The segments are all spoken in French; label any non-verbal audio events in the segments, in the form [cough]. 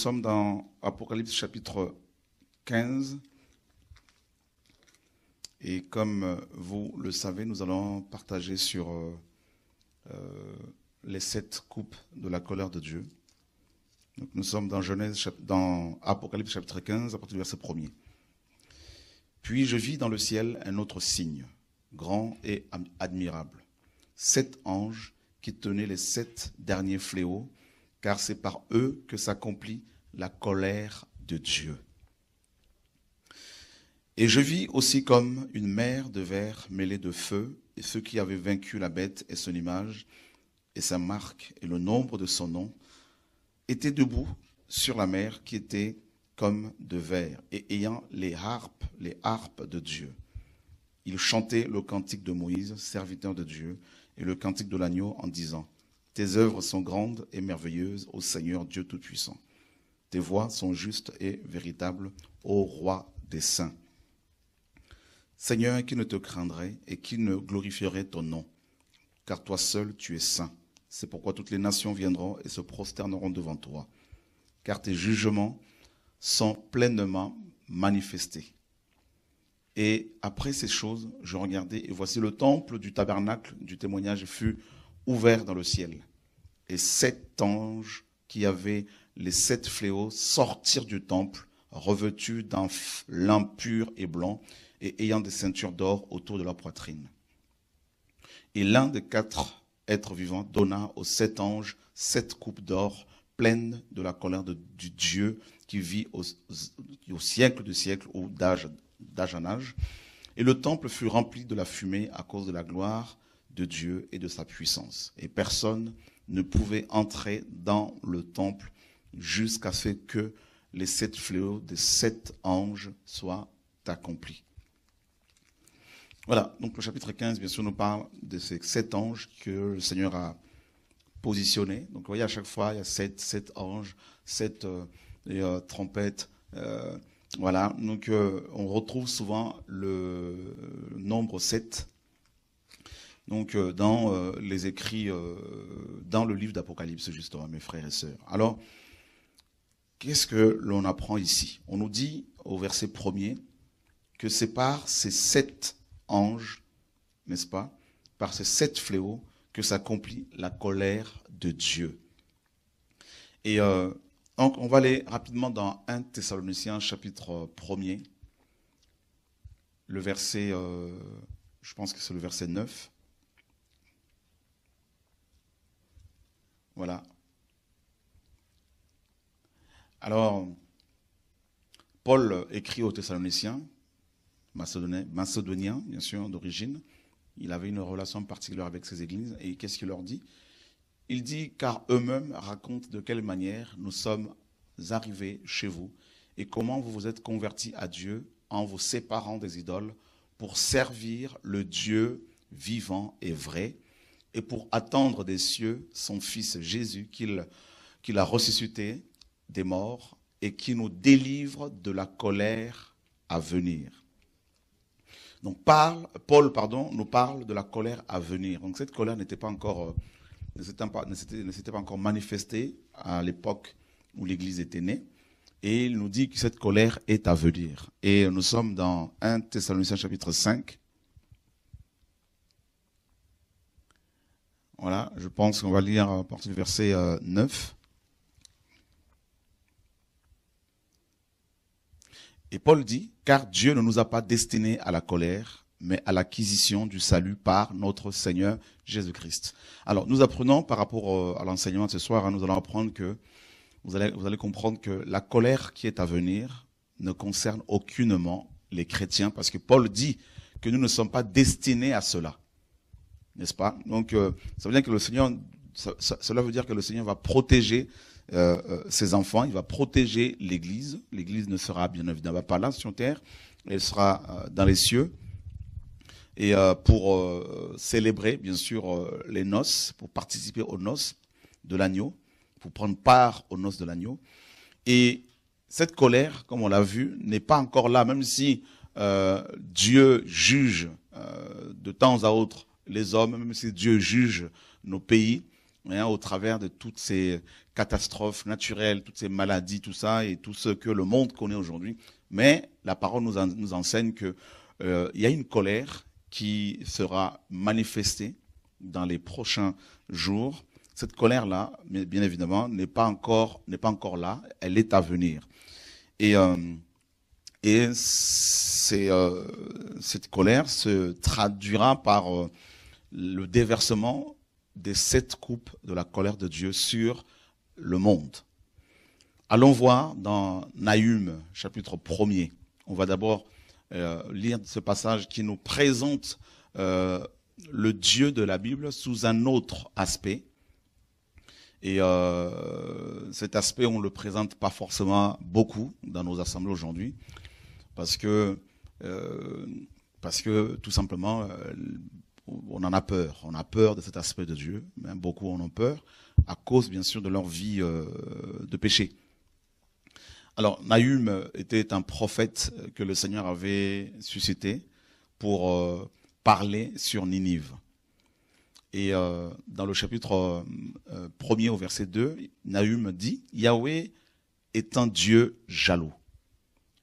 Nous sommes dans Apocalypse chapitre 15. Et comme euh, vous le savez, nous allons partager sur euh, euh, les sept coupes de la colère de Dieu. Donc nous sommes dans, Genèse, dans Apocalypse chapitre 15, à partir du verset 1 Puis je vis dans le ciel un autre signe, grand et admirable. Sept anges qui tenaient les sept derniers fléaux, car c'est par eux que s'accomplit la colère de Dieu. Et je vis aussi comme une mer de verre mêlée de feu, et ceux qui avaient vaincu la bête et son image, et sa marque, et le nombre de son nom, étaient debout sur la mer qui était comme de verre, et ayant les harpes, les harpes de Dieu. Ils chantaient le cantique de Moïse, serviteur de Dieu, et le cantique de l'agneau en disant, Tes œuvres sont grandes et merveilleuses, ô Seigneur Dieu Tout-Puissant. Tes voies sont justes et véritables, ô roi des saints. Seigneur, qui ne te craindrait et qui ne glorifierait ton nom, car toi seul tu es saint. C'est pourquoi toutes les nations viendront et se prosterneront devant toi, car tes jugements sont pleinement manifestés. Et après ces choses, je regardai, et voici le temple du tabernacle du témoignage fut ouvert dans le ciel. Et sept anges qui avaient les sept fléaux sortirent du temple, revêtus d'un lin pur et blanc, et ayant des ceintures d'or autour de leur poitrine. Et l'un des quatre êtres vivants donna aux sept anges sept coupes d'or pleines de la colère de, du Dieu qui vit au, au siècle de siècle ou d'âge en âge. Et le temple fut rempli de la fumée à cause de la gloire de Dieu et de sa puissance. Et personne ne pouvait entrer dans le temple jusqu'à ce que les sept fléaux des sept anges soient accomplis. Voilà, donc le chapitre 15, bien sûr, nous parle de ces sept anges que le Seigneur a positionnés. Donc vous voyez, à chaque fois, il y a sept, anges, sept euh, euh, trompettes. Euh, voilà, donc on retrouve souvent le nombre sept donc dans les écrits, dans le livre d'Apocalypse, justement, mes frères et sœurs. Alors, Qu'est-ce que l'on apprend ici On nous dit au verset premier que c'est par ces sept anges, n'est-ce pas, par ces sept fléaux que s'accomplit la colère de Dieu. Et euh, donc on va aller rapidement dans 1 Thessaloniciens chapitre 1 le verset, euh, je pense que c'est le verset 9. Voilà, alors, Paul écrit aux Thessaloniciens, macédoniens, bien sûr, d'origine. Il avait une relation particulière avec ces églises. Et qu'est-ce qu'il leur dit Il dit Car eux-mêmes racontent de quelle manière nous sommes arrivés chez vous et comment vous vous êtes convertis à Dieu en vous séparant des idoles pour servir le Dieu vivant et vrai et pour attendre des cieux son Fils Jésus qu'il a ressuscité des morts et qui nous délivre de la colère à venir. Donc Paul pardon, nous parle de la colère à venir. Donc cette colère n'était pas encore, euh, ne s'était pas, encore manifestée à l'époque où l'Église était née. Et il nous dit que cette colère est à venir. Et nous sommes dans 1 Thessaloniciens chapitre 5. Voilà, je pense qu'on va lire à partir du verset 9. Euh, Et Paul dit, car Dieu ne nous a pas destinés à la colère, mais à l'acquisition du salut par notre Seigneur Jésus-Christ. Alors, nous apprenons par rapport euh, à l'enseignement de ce soir, hein, nous allons apprendre que, vous allez, vous allez comprendre que la colère qui est à venir ne concerne aucunement les chrétiens, parce que Paul dit que nous ne sommes pas destinés à cela. N'est-ce pas Donc, euh, ça veut dire que le Seigneur, cela veut dire que le Seigneur va protéger euh, euh, ses enfants, il va protéger l'Église. L'Église ne sera bien évidemment pas là sur terre, elle sera euh, dans les cieux et pour célébrer bien sûr les noces, pour participer aux noces de l'agneau, pour prendre part aux noces de l'agneau. Et cette colère, comme on l'a vu, n'est pas encore là, même si Dieu juge de temps à autre les hommes, même si Dieu juge nos pays, Hein, au travers de toutes ces catastrophes naturelles, toutes ces maladies, tout ça, et tout ce que le monde connaît aujourd'hui. Mais la parole nous, nous enseigne qu'il euh, y a une colère qui sera manifestée dans les prochains jours. Cette colère-là, bien évidemment, n'est pas encore n'est pas encore là. Elle est à venir. Et euh, et euh, cette colère se traduira par euh, le déversement des sept coupes de la colère de Dieu sur le monde. Allons voir dans Nahum, chapitre 1er. On va d'abord euh, lire ce passage qui nous présente euh, le Dieu de la Bible sous un autre aspect. Et euh, cet aspect, on ne le présente pas forcément beaucoup dans nos assemblées aujourd'hui, parce que, parce que tout simplement, on en a peur. On a peur de cet aspect de Dieu. même hein. beaucoup en ont peur à cause, bien sûr, de leur vie euh, de péché. Alors, Nahum était un prophète que le Seigneur avait suscité pour euh, parler sur Ninive. Et euh, dans le chapitre 1 au verset 2, Nahum dit, Yahweh est un Dieu jaloux.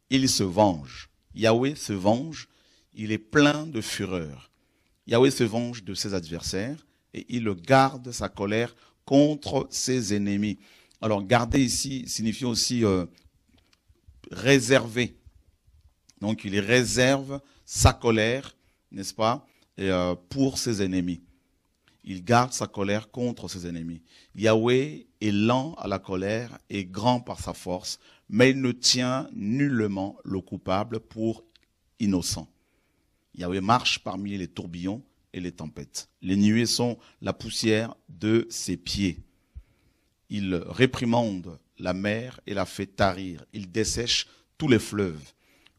Il se venge. Yahweh se venge. Il est plein de fureur. Yahweh se venge de ses adversaires et il garde sa colère contre ses ennemis. Alors garder ici signifie aussi euh, réserver. Donc il réserve sa colère, n'est-ce pas, euh, pour ses ennemis. Il garde sa colère contre ses ennemis. Yahweh est lent à la colère et grand par sa force, mais il ne tient nullement le coupable pour innocent. Yahweh marche parmi les tourbillons et les tempêtes. Les nuées sont la poussière de ses pieds. Il réprimande la mer et la fait tarir. Il dessèche tous les fleuves.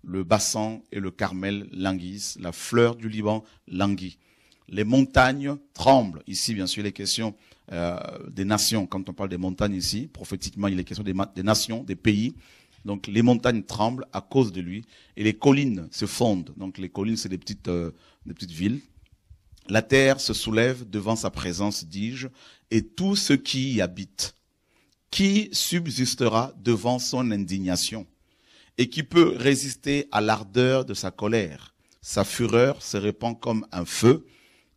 Le bassin et le Carmel languissent. La fleur du Liban languit. Les montagnes tremblent. Ici, bien sûr, les questions euh, des nations. Quand on parle des montagnes ici, prophétiquement, il est question des nations, des pays. Donc les montagnes tremblent à cause de lui et les collines se fondent. Donc les collines, c'est des petites, euh, des petites villes. La terre se soulève devant sa présence, dis-je, et tout ce qui y habite. Qui subsistera devant son indignation et qui peut résister à l'ardeur de sa colère Sa fureur se répand comme un feu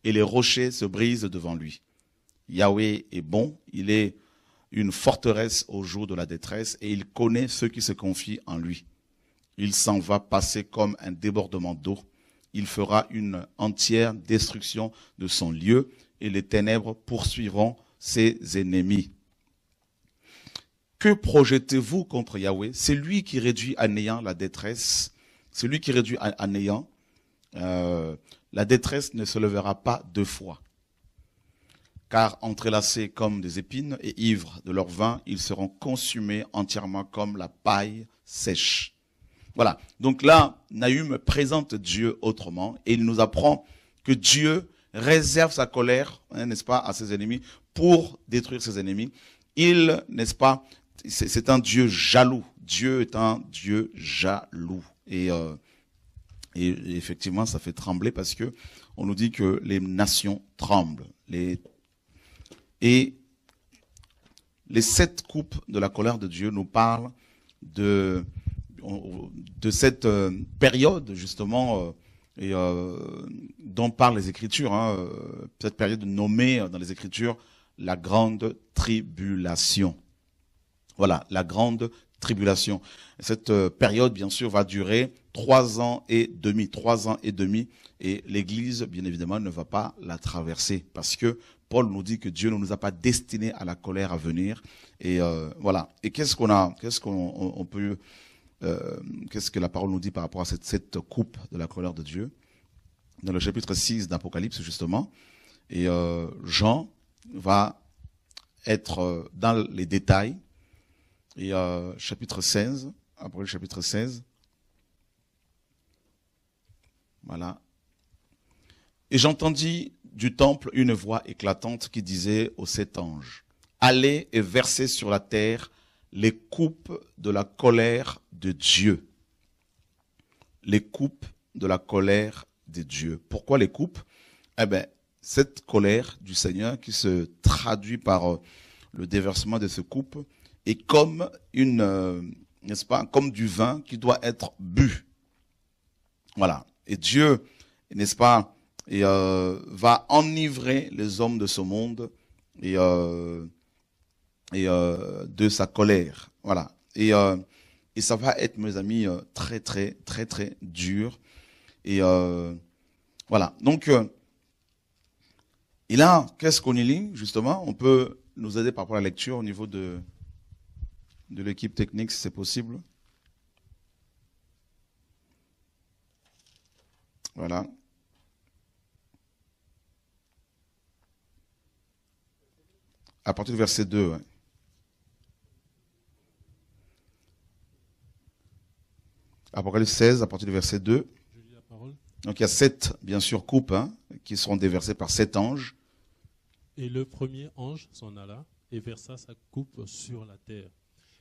et les rochers se brisent devant lui. Yahweh est bon, il est une forteresse au jour de la détresse et il connaît ceux qui se confient en lui. Il s'en va passer comme un débordement d'eau. Il fera une entière destruction de son lieu et les ténèbres poursuivront ses ennemis. Que projetez-vous contre Yahweh C'est lui qui réduit à néant la détresse. C'est lui qui réduit à, néant. Euh, la détresse ne se levera pas deux fois car entrelacés comme des épines et ivres de leur vin, ils seront consumés entièrement comme la paille sèche. Voilà. Donc là, Nahum présente Dieu autrement et il nous apprend que Dieu réserve sa colère, hein, n'est-ce pas, à ses ennemis pour détruire ses ennemis. Il, n'est-ce pas, c'est un Dieu jaloux. Dieu est un Dieu jaloux. Euh, et, et effectivement, ça fait trembler parce que on nous dit que les nations tremblent, les et les sept coupes de la colère de Dieu nous parlent de, de cette euh, période, justement, euh, et, euh, dont parlent les Écritures, hein, cette période nommée dans les Écritures la grande tribulation. Voilà, la grande tribulation. Cette période, bien sûr, va durer trois ans et demi, trois ans et demi, et l'Église, bien évidemment, ne va pas la traverser parce que Paul nous dit que Dieu ne nous a pas destinés à la colère à venir. Et euh, voilà. Et qu'est-ce qu'on a, qu'est-ce qu'on peut, euh, qu'est-ce que la parole nous dit par rapport à cette, coupe de la colère de Dieu Dans le chapitre 6 d'Apocalypse, justement, et euh, Jean va être dans les détails. Et chapitre 16, après le chapitre 16, voilà. Et j'entendis du temple une voix éclatante qui disait aux sept anges, Allez et versez sur la terre les coupes de la colère de Dieu. Les coupes de la colère de Dieu. Pourquoi les coupes Eh bien, cette colère du Seigneur qui se traduit par euh, le déversement de ce coupes est comme une, euh, n'est-ce pas, comme du vin qui doit être bu. Voilà. Et Dieu, n'est-ce pas, et euh, va enivrer les hommes de ce monde et, euh, et euh, de sa colère. Voilà. Et, et ça va être, mes amis, très, très, très, très dur. Et voilà. Donc, et là, qu'est-ce qu'on y lit, justement On peut nous aider par rapport à la lecture au niveau de, de l'équipe technique, si c'est possible. Voilà. à partir du verset 2. Apocalypse 16, à partir du verset 2. Donc il y a sept, bien sûr, coupes hein, qui seront déversées par sept anges. Et le premier ange s'en alla et versa sa coupe sur la terre.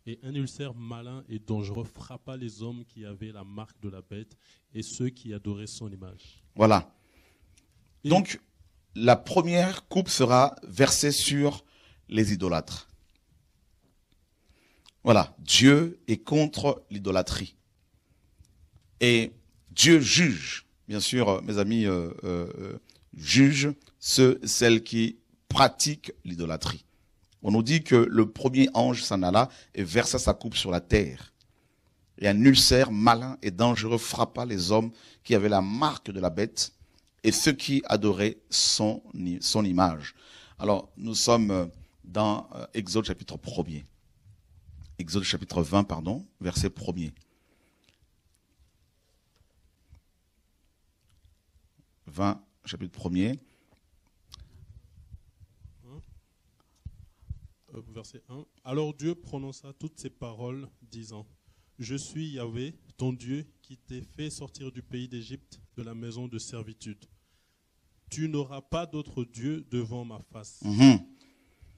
Et un ulcère malin et dangereux frappa les hommes qui avaient la marque de la bête et ceux qui adoraient son image. Voilà. Donc, la première coupe sera versée sur les idolâtres. Voilà, Dieu est contre l'idolâtrie. Et Dieu juge, bien sûr, euh, mes amis, euh, euh, juge ceux, celles qui pratiquent l'idolâtrie. On nous dit que le premier ange s'en alla et versa sa coupe sur la terre. Et un ulcère malin et dangereux frappa les hommes qui avaient la marque de la bête et ceux qui adoraient son, son image. Alors, nous sommes dans euh, Exode chapitre 1er. Exode chapitre 20, pardon, verset 1er. 20, chapitre 1er. Euh, verset 1. Alors Dieu prononça toutes ces paroles, disant Je suis Yahvé, ton Dieu, qui t'ai fait sortir du pays d'Égypte, de la maison de servitude. Tu n'auras pas d'autre Dieu devant ma face. -hmm.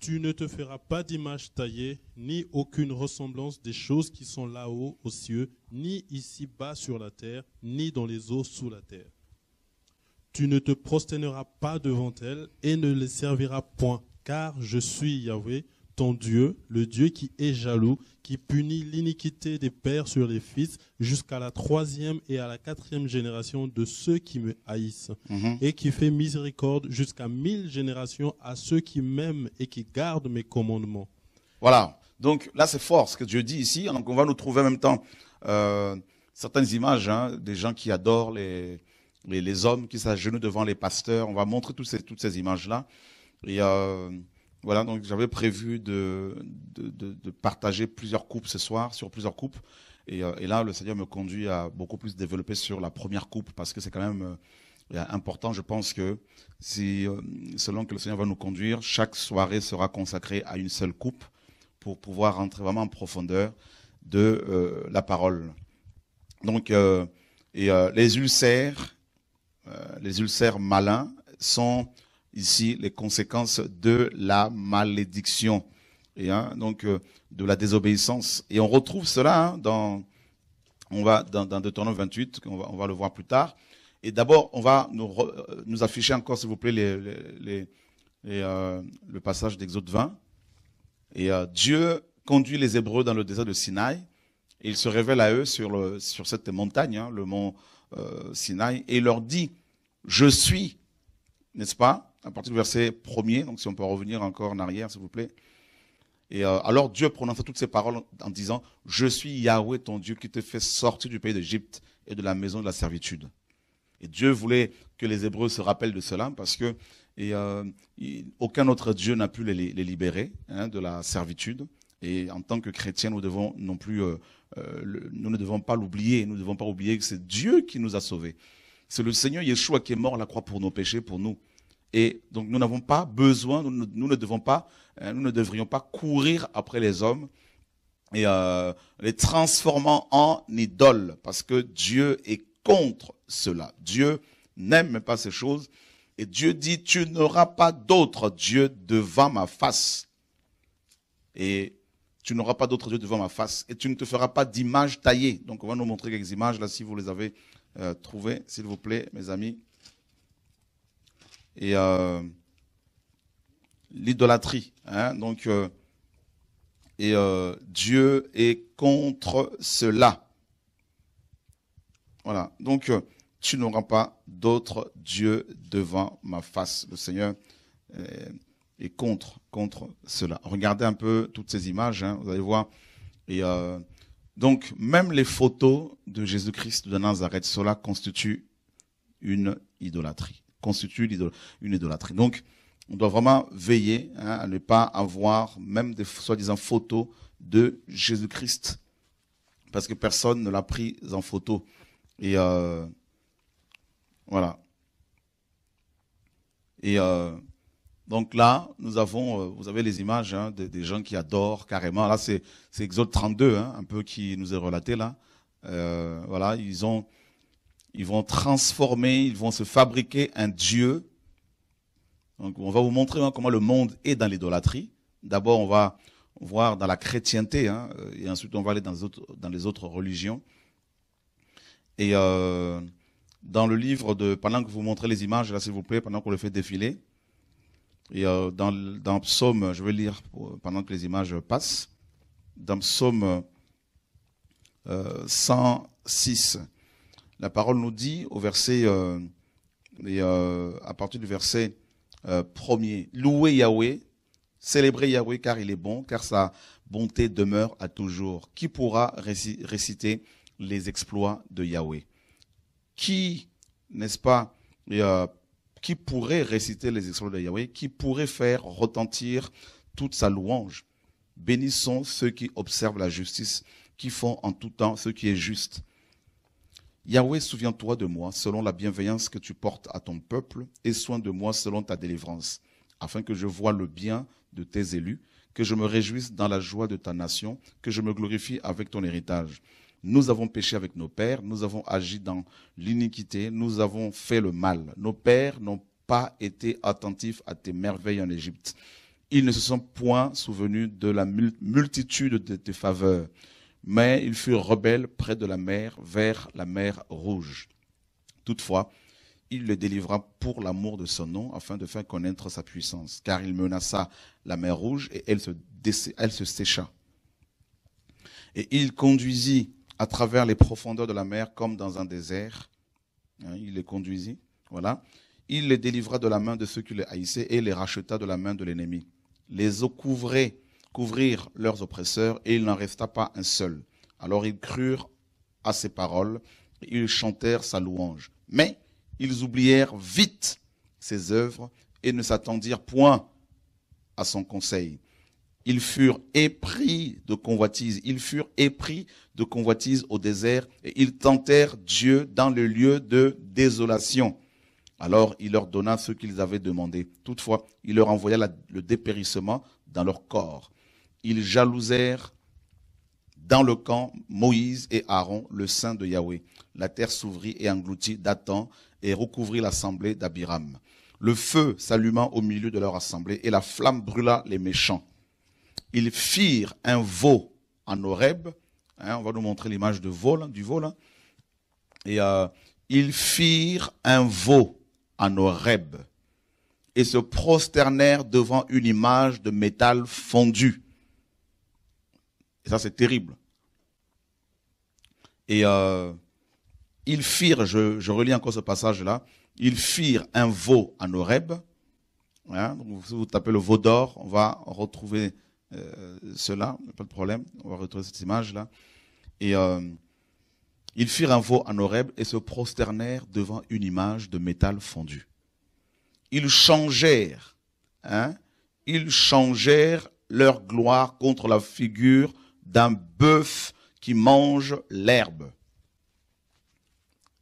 Tu ne te feras pas d'image taillée, ni aucune ressemblance des choses qui sont là-haut aux cieux, ni ici-bas sur la terre, ni dans les eaux sous la terre. Tu ne te prosterneras pas devant elles et ne les serviras point, car je suis Yahvé ton Dieu, le Dieu qui est jaloux, qui punit l'iniquité des pères sur les fils jusqu'à la troisième et à la quatrième génération de ceux qui me haïssent, mhm. et qui fait miséricorde jusqu'à mille générations à ceux qui m'aiment et qui gardent mes commandements. Voilà, donc là c'est fort ce que Dieu dit ici, donc on va nous trouver en même temps euh, certaines images hein, des gens qui adorent les, hommes, qui s'agenouillent devant les pasteurs, on va montrer toutes ces, images-là. Et euh, voilà, donc j'avais prévu de, de, de, de, partager plusieurs coupes ce soir, sur plusieurs coupes. Et, euh, et, là, le Seigneur me conduit à beaucoup plus développer sur la première coupe, parce que c'est quand même euh, euh, important. Je pense que si, selon que le Seigneur va nous conduire, chaque soirée sera consacrée à une seule coupe pour pouvoir rentrer vraiment en profondeur de la parole. Donc, et, les ulcères, les ulcères malins sont ici les conséquences de la malédiction et hein, donc euh, de la désobéissance. Et on retrouve cela hein, dans on va dans, dans 28, on va, on va, le voir plus tard. Et d'abord, on va nous, euh, nous afficher encore, s'il vous plaît, les, les, euh, le passage d'Exode 20. Et Dieu conduit les Hébreux dans le désert de Sinaï. Et il se révèle à eux sur, le, sur cette montagne, hein, le mont Sinaï, et il leur dit, je suis, n'est-ce pas à partir du verset 1 donc si on peut revenir encore en arrière, s'il vous plaît. Et euh, alors Dieu prononça toutes ces paroles en disant, je suis Yahweh ton Dieu qui te fait sortir du pays d'Égypte et de la maison de la servitude. Et Dieu voulait que les Hébreux se rappellent de cela parce que et, euh, aucun autre Dieu n'a pu les, libérer hein, de la servitude. Et en tant que chrétiens, nous devons non plus, euh, nous ne devons pas l'oublier. Nous ne devons pas oublier que c'est Dieu qui nous a sauvés. C'est le Seigneur Yeshua qui est mort à la croix pour nos péchés, pour nous. Et donc nous n'avons pas besoin, nous, ne devons pas, euh, nous ne devrions pas courir après les hommes et euh, les transformant en idoles, parce que Dieu est contre cela. Dieu n'aime pas ces choses. Et Dieu dit, tu n'auras pas d'autre Dieu devant ma face. Et tu n'auras pas d'autre Dieu devant ma face. Et tu ne te feras pas d'image taillée. Donc on va nous montrer quelques images là, si vous les avez euh, trouvées, s'il vous plaît, mes amis et euh, l'idolâtrie. Hein, donc, euh, et euh, Dieu est contre cela. Voilà. Donc, tu n'auras pas d'autre Dieu devant ma face. Le Seigneur est contre, contre cela. Regardez un peu toutes ces images. Hein, vous allez voir. Et donc, même les photos de Jésus-Christ de Nazareth, cela constitue une idolâtrie constitue une idolâtrie. Donc, on doit vraiment veiller hein, à ne pas avoir même des soi-disant photos de Jésus-Christ, parce que personne ne l'a pris en photo. Et euh, voilà. Et euh, donc là, nous avons, euh, vous avez les images hein, des, gens qui adorent carrément. Là, c'est Exode 32, hein, un peu qui nous est relaté là. voilà, ils ont ils vont transformer, ils vont se fabriquer un Dieu. Donc on va vous montrer hein, comment le monde est dans l'idolâtrie. D'abord, on va voir dans la chrétienté, hein, et ensuite on va aller dans les autres, dans les autres religions. Et euh, dans le livre de, pendant que vous montrez les images, là s'il vous plaît, pendant qu'on le fait défiler, et euh, dans, dans Psaume, je vais lire pendant que les images passent, dans Psaume euh, 106, la parole nous dit au verset, euh, et, euh, à partir du verset euh, premier, louez Yahweh, célébrez Yahweh car il est bon, car sa bonté demeure à toujours. Qui pourra réciter les exploits de Yahweh Qui, n'est-ce pas, qui pourrait réciter les exploits de Yahweh Qui pourrait faire retentir toute sa louange Bénissons ceux qui observent la justice, qui font en tout temps ce qui est juste. Yahweh, souviens-toi de moi selon la bienveillance que tu portes à ton peuple et soins de moi selon ta délivrance, afin que je voie le bien de tes élus, que je me réjouisse dans la joie de ta nation, que je me glorifie avec ton héritage. Nous avons péché avec nos pères, nous avons agi dans l'iniquité, nous avons fait le mal. Nos pères n'ont pas été attentifs à tes merveilles en Égypte. Ils ne se sont point souvenus de la multitude de tes faveurs mais ils furent rebelles près de la mer, vers la mer Rouge. Toutefois, il les délivra pour l'amour de son nom, afin de faire connaître sa puissance, car il menaça la mer Rouge et elle se, elle se sécha. Et il conduisit à travers les profondeurs de la mer comme dans un désert. Hein, il les conduisit, voilà. Il les délivra de la main de ceux qui les haïssaient et les racheta de la main de l'ennemi. Les eaux couvraient couvrir leurs oppresseurs, et il n'en resta pas un seul. Alors ils crurent à ses paroles, et ils chantèrent sa louange. Mais ils oublièrent vite ses œuvres et ne s'attendirent point à son conseil. Ils furent épris de convoitise, ils furent épris de convoitise au désert, et ils tentèrent Dieu dans le lieu de désolation. Alors il leur donna ce qu'ils avaient demandé. Toutefois, il leur envoya le dépérissement dans leur corps ils jalousèrent dans le camp Moïse et Aaron, le saint de Yahweh. La terre s'ouvrit et engloutit Dathan et recouvrit l'assemblée d'Abiram. Le feu s'alluma au milieu de leur assemblée et la flamme brûla les méchants. Ils firent un veau à Horeb. Hein, on va nous montrer l'image de vol, hein, du veau. Hein. et euh, ils firent un veau en Horeb et se prosternèrent devant une image de métal fondu et ça, c'est terrible. Et euh, ils firent, je, je, relis encore ce passage-là, ils firent un veau à Noreb. Hein, si vous tapez le veau d'or, on va retrouver euh, cela, pas de problème, on va retrouver cette image-là. Et euh, ils firent un veau à Noreb et se prosternèrent devant une image de métal fondu. Ils changèrent, hein, ils changèrent leur gloire contre la figure d'un bœuf qui mange l'herbe.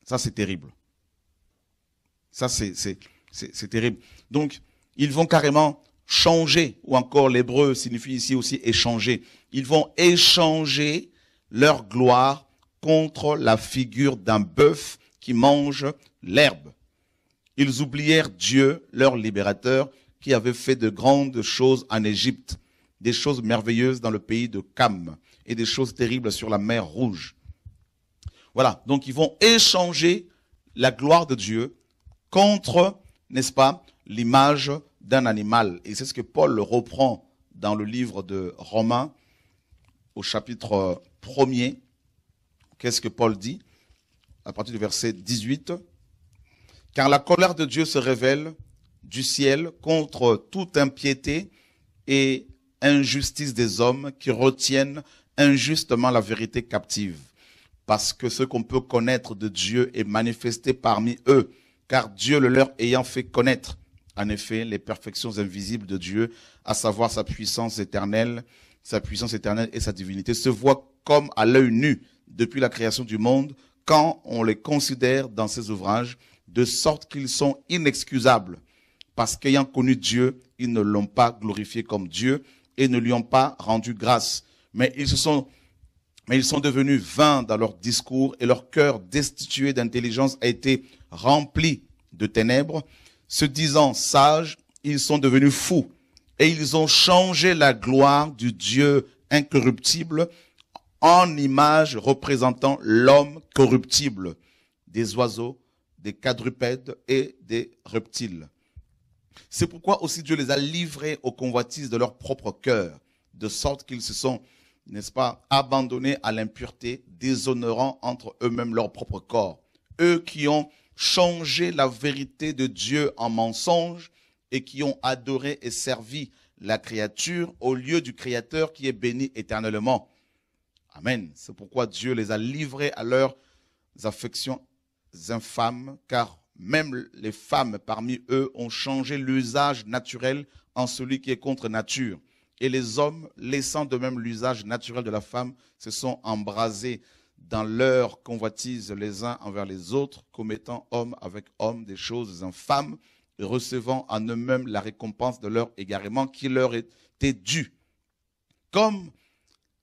Ça, c'est terrible. Ça, c'est terrible. Donc, ils vont carrément changer, ou encore l'hébreu signifie ici aussi échanger. Ils vont échanger leur gloire contre la figure d'un bœuf qui mange l'herbe. Ils oublièrent Dieu, leur libérateur, qui avait fait de grandes choses en Égypte des choses merveilleuses dans le pays de Cam et des choses terribles sur la mer Rouge. Voilà, donc ils vont échanger la gloire de Dieu contre, n'est-ce pas, l'image d'un animal. Et c'est ce que Paul reprend dans le livre de Romains au chapitre 1er. Qu'est-ce que Paul dit à partir du verset 18 Car la colère de Dieu se révèle du ciel contre toute impiété et injustice des hommes qui retiennent injustement la vérité captive. Parce que ce qu'on peut connaître de Dieu est manifesté parmi eux, car Dieu le leur ayant fait connaître, en effet, les perfections invisibles de Dieu, à savoir sa puissance éternelle, sa puissance éternelle et sa divinité, se voient comme à l'œil nu depuis la création du monde, quand on les considère dans ses ouvrages, de sorte qu'ils sont inexcusables, parce qu'ayant connu Dieu, ils ne l'ont pas glorifié comme Dieu, et ne lui ont pas rendu grâce. Mais ils se sont, mais ils sont devenus vains dans leur discours et leur cœur destitué d'intelligence a été rempli de ténèbres. Se disant sages, ils sont devenus fous et ils ont changé la gloire du Dieu incorruptible en image représentant l'homme corruptible, des oiseaux, des quadrupèdes et des reptiles. C'est pourquoi aussi Dieu les a livrés aux convoitises de leur propre cœur, de sorte qu'ils se sont, n'est-ce pas, abandonnés à l'impureté, déshonorant entre eux-mêmes leur propre corps. Eux qui ont changé la vérité de Dieu en mensonge et qui ont adoré et servi la créature au lieu du Créateur qui est béni éternellement. Amen. C'est pourquoi Dieu les a livrés à leurs affections infâmes, car même les femmes parmi eux ont changé l'usage naturel en celui qui est contre nature. Et les hommes, laissant de même l'usage naturel de la femme, se sont embrasés dans leur convoitise les uns envers les autres, commettant homme avec homme des choses infâmes, et recevant en eux-mêmes la récompense de leur égarement qui leur était due. Comme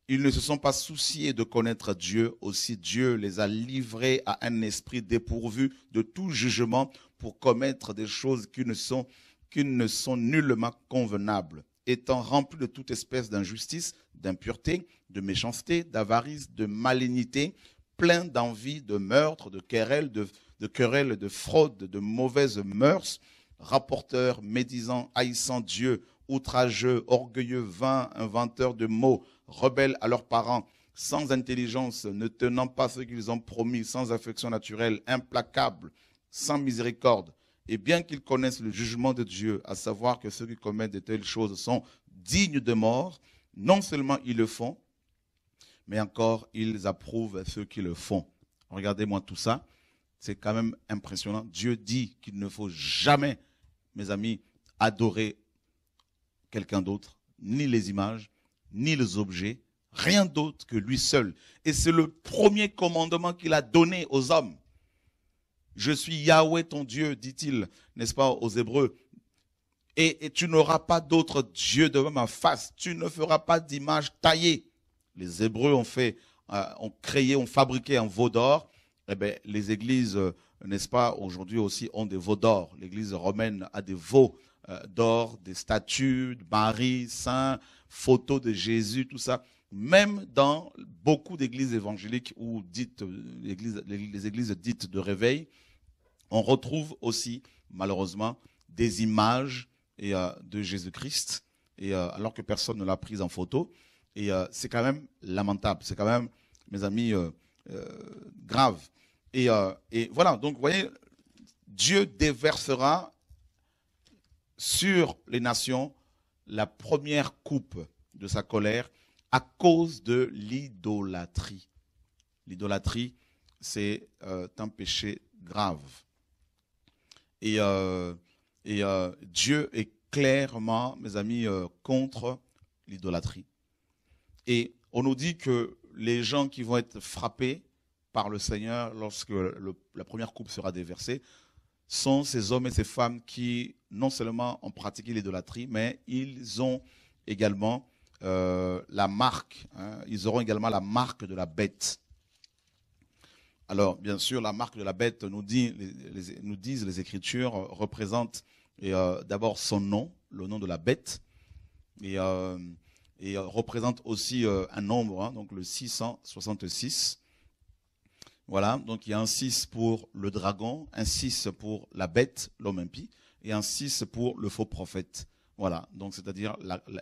ils ne se sont pas souciés de connaître Dieu, aussi Dieu les a livrés à un esprit dépourvu de tout jugement pour commettre des choses qui ne sont, ne sont nullement convenables, étant remplis de toute espèce d'injustice, d'impureté, de méchanceté, d'avarice, de malignité, pleins d'envie, de meurtre, de querelles, de, querelles, de fraude, de mauvaises mœurs, rapporteurs, médisants, haïssant Dieu, outrageux, orgueilleux, vain, inventeur de mots, rebelles à leurs parents, sans intelligence, ne tenant pas ce qu'ils ont promis, sans affection naturelle, implacable, sans miséricorde. Et bien qu'ils connaissent le jugement de Dieu, à savoir que ceux qui commettent de telles choses sont dignes de mort, non seulement ils le font, mais encore ils approuvent ceux qui le font. Regardez-moi tout ça. C'est quand même impressionnant. Dieu dit qu'il ne faut jamais, mes amis, adorer quelqu'un d'autre, ni les images, ni les objets, rien d'autre que lui seul. Et c'est le premier commandement qu'il a donné aux hommes. Je suis Yahweh ton Dieu, dit-il, n'est-ce pas, aux Hébreux. Et, tu n'auras pas d'autre Dieu devant ma face. Tu ne feras pas d'image taillée. Les Hébreux ont fait, euh, ont créé, ont fabriqué un veau d'or. Eh ben, les églises, euh, n'est-ce pas, aujourd'hui aussi ont des veaux d'or. L'église romaine a des veaux euh, d'or, des statues, de Marie, saints, photos de Jésus, tout ça. Même dans beaucoup d'églises évangéliques ou dites, euh, les églises dites de réveil, on retrouve aussi, malheureusement, des images et, euh, de Jésus-Christ, et euh, alors que personne ne l'a prise en photo. Et c'est quand même lamentable, c'est quand même, mes amis, grave. Et, et, voilà, donc vous voyez, Dieu déversera sur les nations la première coupe de sa colère à cause de l'idolâtrie. L'idolâtrie, c'est euh, un péché grave. Et, euh, euh, Dieu est clairement, mes amis, contre l'idolâtrie. Et on nous dit que les gens qui vont être frappés par le Seigneur lorsque la première coupe sera déversée, sont ces hommes et ces femmes qui, non seulement ont pratiqué l'idolâtrie, mais ils ont également euh, la marque, hein, ils auront également la marque de la bête. Alors, bien sûr, la marque de la bête, nous, dit, nous disent les Écritures, représente euh, d'abord son nom, le nom de la bête, et, euh, et représente aussi un nombre, hein, donc le 666. Voilà, donc il y a un 6 pour le dragon, un 6 pour la bête, l'homme impie, et un 6 pour le faux prophète. Voilà, donc c'est-à-dire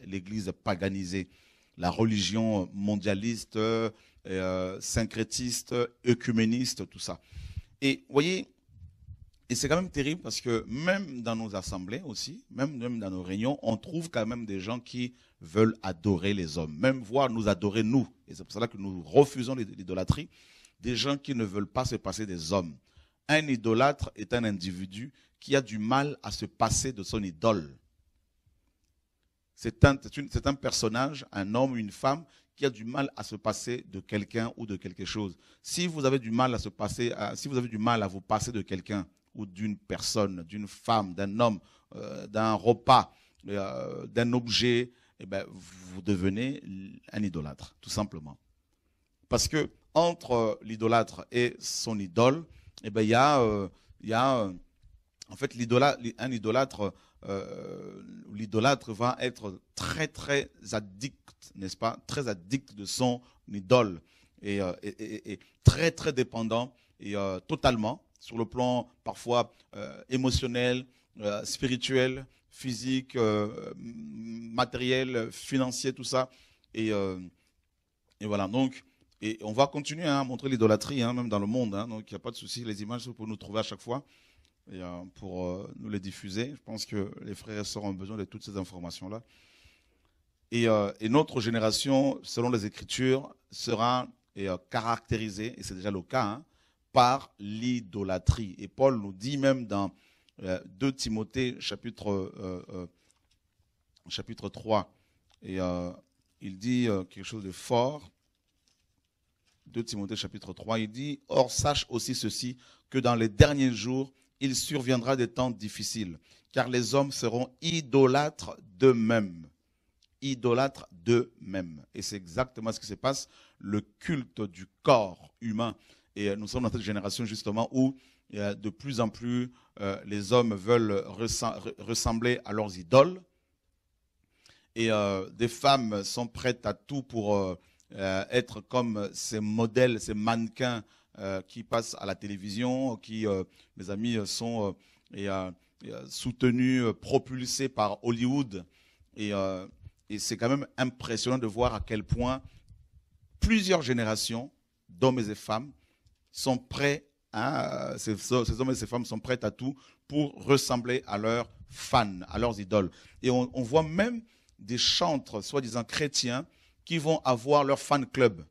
l'Église paganisée, la religion mondialiste, euh, euh, syncrétiste, œcuméniste, tout ça. Et vous voyez, et c'est quand même terrible parce que même dans nos assemblées aussi, même, même dans nos réunions, on trouve quand même des gens qui veulent adorer les hommes, même voir nous adorer nous. Et c'est pour cela que nous refusons l'idolâtrie des gens qui ne veulent pas se passer des hommes. Un idolâtre est un individu qui a du mal à se passer de son idole. C'est un, personnage, un homme, une femme, qui a du mal à se passer de quelqu'un ou de quelque chose. Si vous avez du mal à se passer, si vous avez du mal à vous passer de quelqu'un ou d'une personne, d'une femme, d'un homme, euh, d'un repas, euh, d'un objet, eh ben, vous devenez un idolâtre, tout simplement. Parce que entre euh, l'idolâtre et son idole, eh bien, il y a, euh, il y a euh, en fait, un idolâtre, l'idolâtre va être très, très addict, n'est-ce pas Très addict de son idole et, et très, très dépendant et totalement sur le plan parfois émotionnel, spirituel, physique, matériel, financier, tout ça. Et, voilà, donc et on va continuer hein, à montrer l'idolâtrie, hein, même dans le monde. Hein. donc il n'y a pas de souci, les images sont pour nous trouver à chaque fois euh, pour euh, nous les diffuser. Je pense que les frères et besoin de toutes ces informations-là. Euh, et, notre génération, selon les Écritures, sera et, caractérisée, et c'est déjà le cas, par l'idolâtrie. Et Paul nous dit même dans 2 Timothée chapitre, chapitre 3, et, il dit quelque chose de fort de Timothée chapitre 3, il dit, Or sache aussi ceci, que dans les derniers jours, il surviendra des temps difficiles, car les hommes seront idolâtres d'eux-mêmes. Idolâtres d'eux-mêmes. Et c'est exactement ce qui se passe, le culte du corps humain. Et euh, nous sommes dans cette génération justement où euh, de plus en plus euh, les hommes veulent ressembler à leurs idoles. Et des femmes sont prêtes à tout pour... Euh, être comme ces modèles, ces mannequins euh, qui passent à la télévision, qui, euh, mes amis, sont soutenus, propulsés par Hollywood. Et, c'est quand même impressionnant de voir à quel point plusieurs générations d'hommes et de femmes sont prêts à, hein, ces, hommes et ces femmes sont prêts à tout pour ressembler à leurs fans, à leurs idoles. Et on, on voit même des chantres, soi-disant chrétiens, qui vont avoir leur fan club.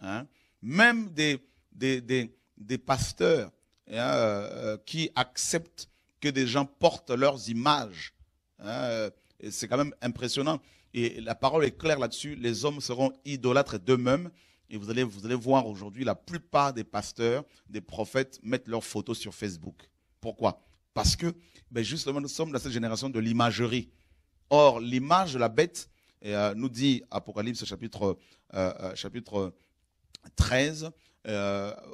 Hein? Même des, des, pasteurs hein, euh, euh, qui acceptent que des gens portent leurs images. Hein, euh, c'est quand même impressionnant. Et la parole est claire là-dessus. Les hommes seront idolâtres d'eux-mêmes. Et vous allez, vous allez voir aujourd'hui, la plupart des pasteurs, des prophètes mettent leurs photos sur Facebook. Pourquoi Parce que ben justement, nous sommes dans cette génération de l'imagerie. Or, l'image de la bête, et, euh, nous dit Apocalypse chapitre, euh, euh, chapitre 13,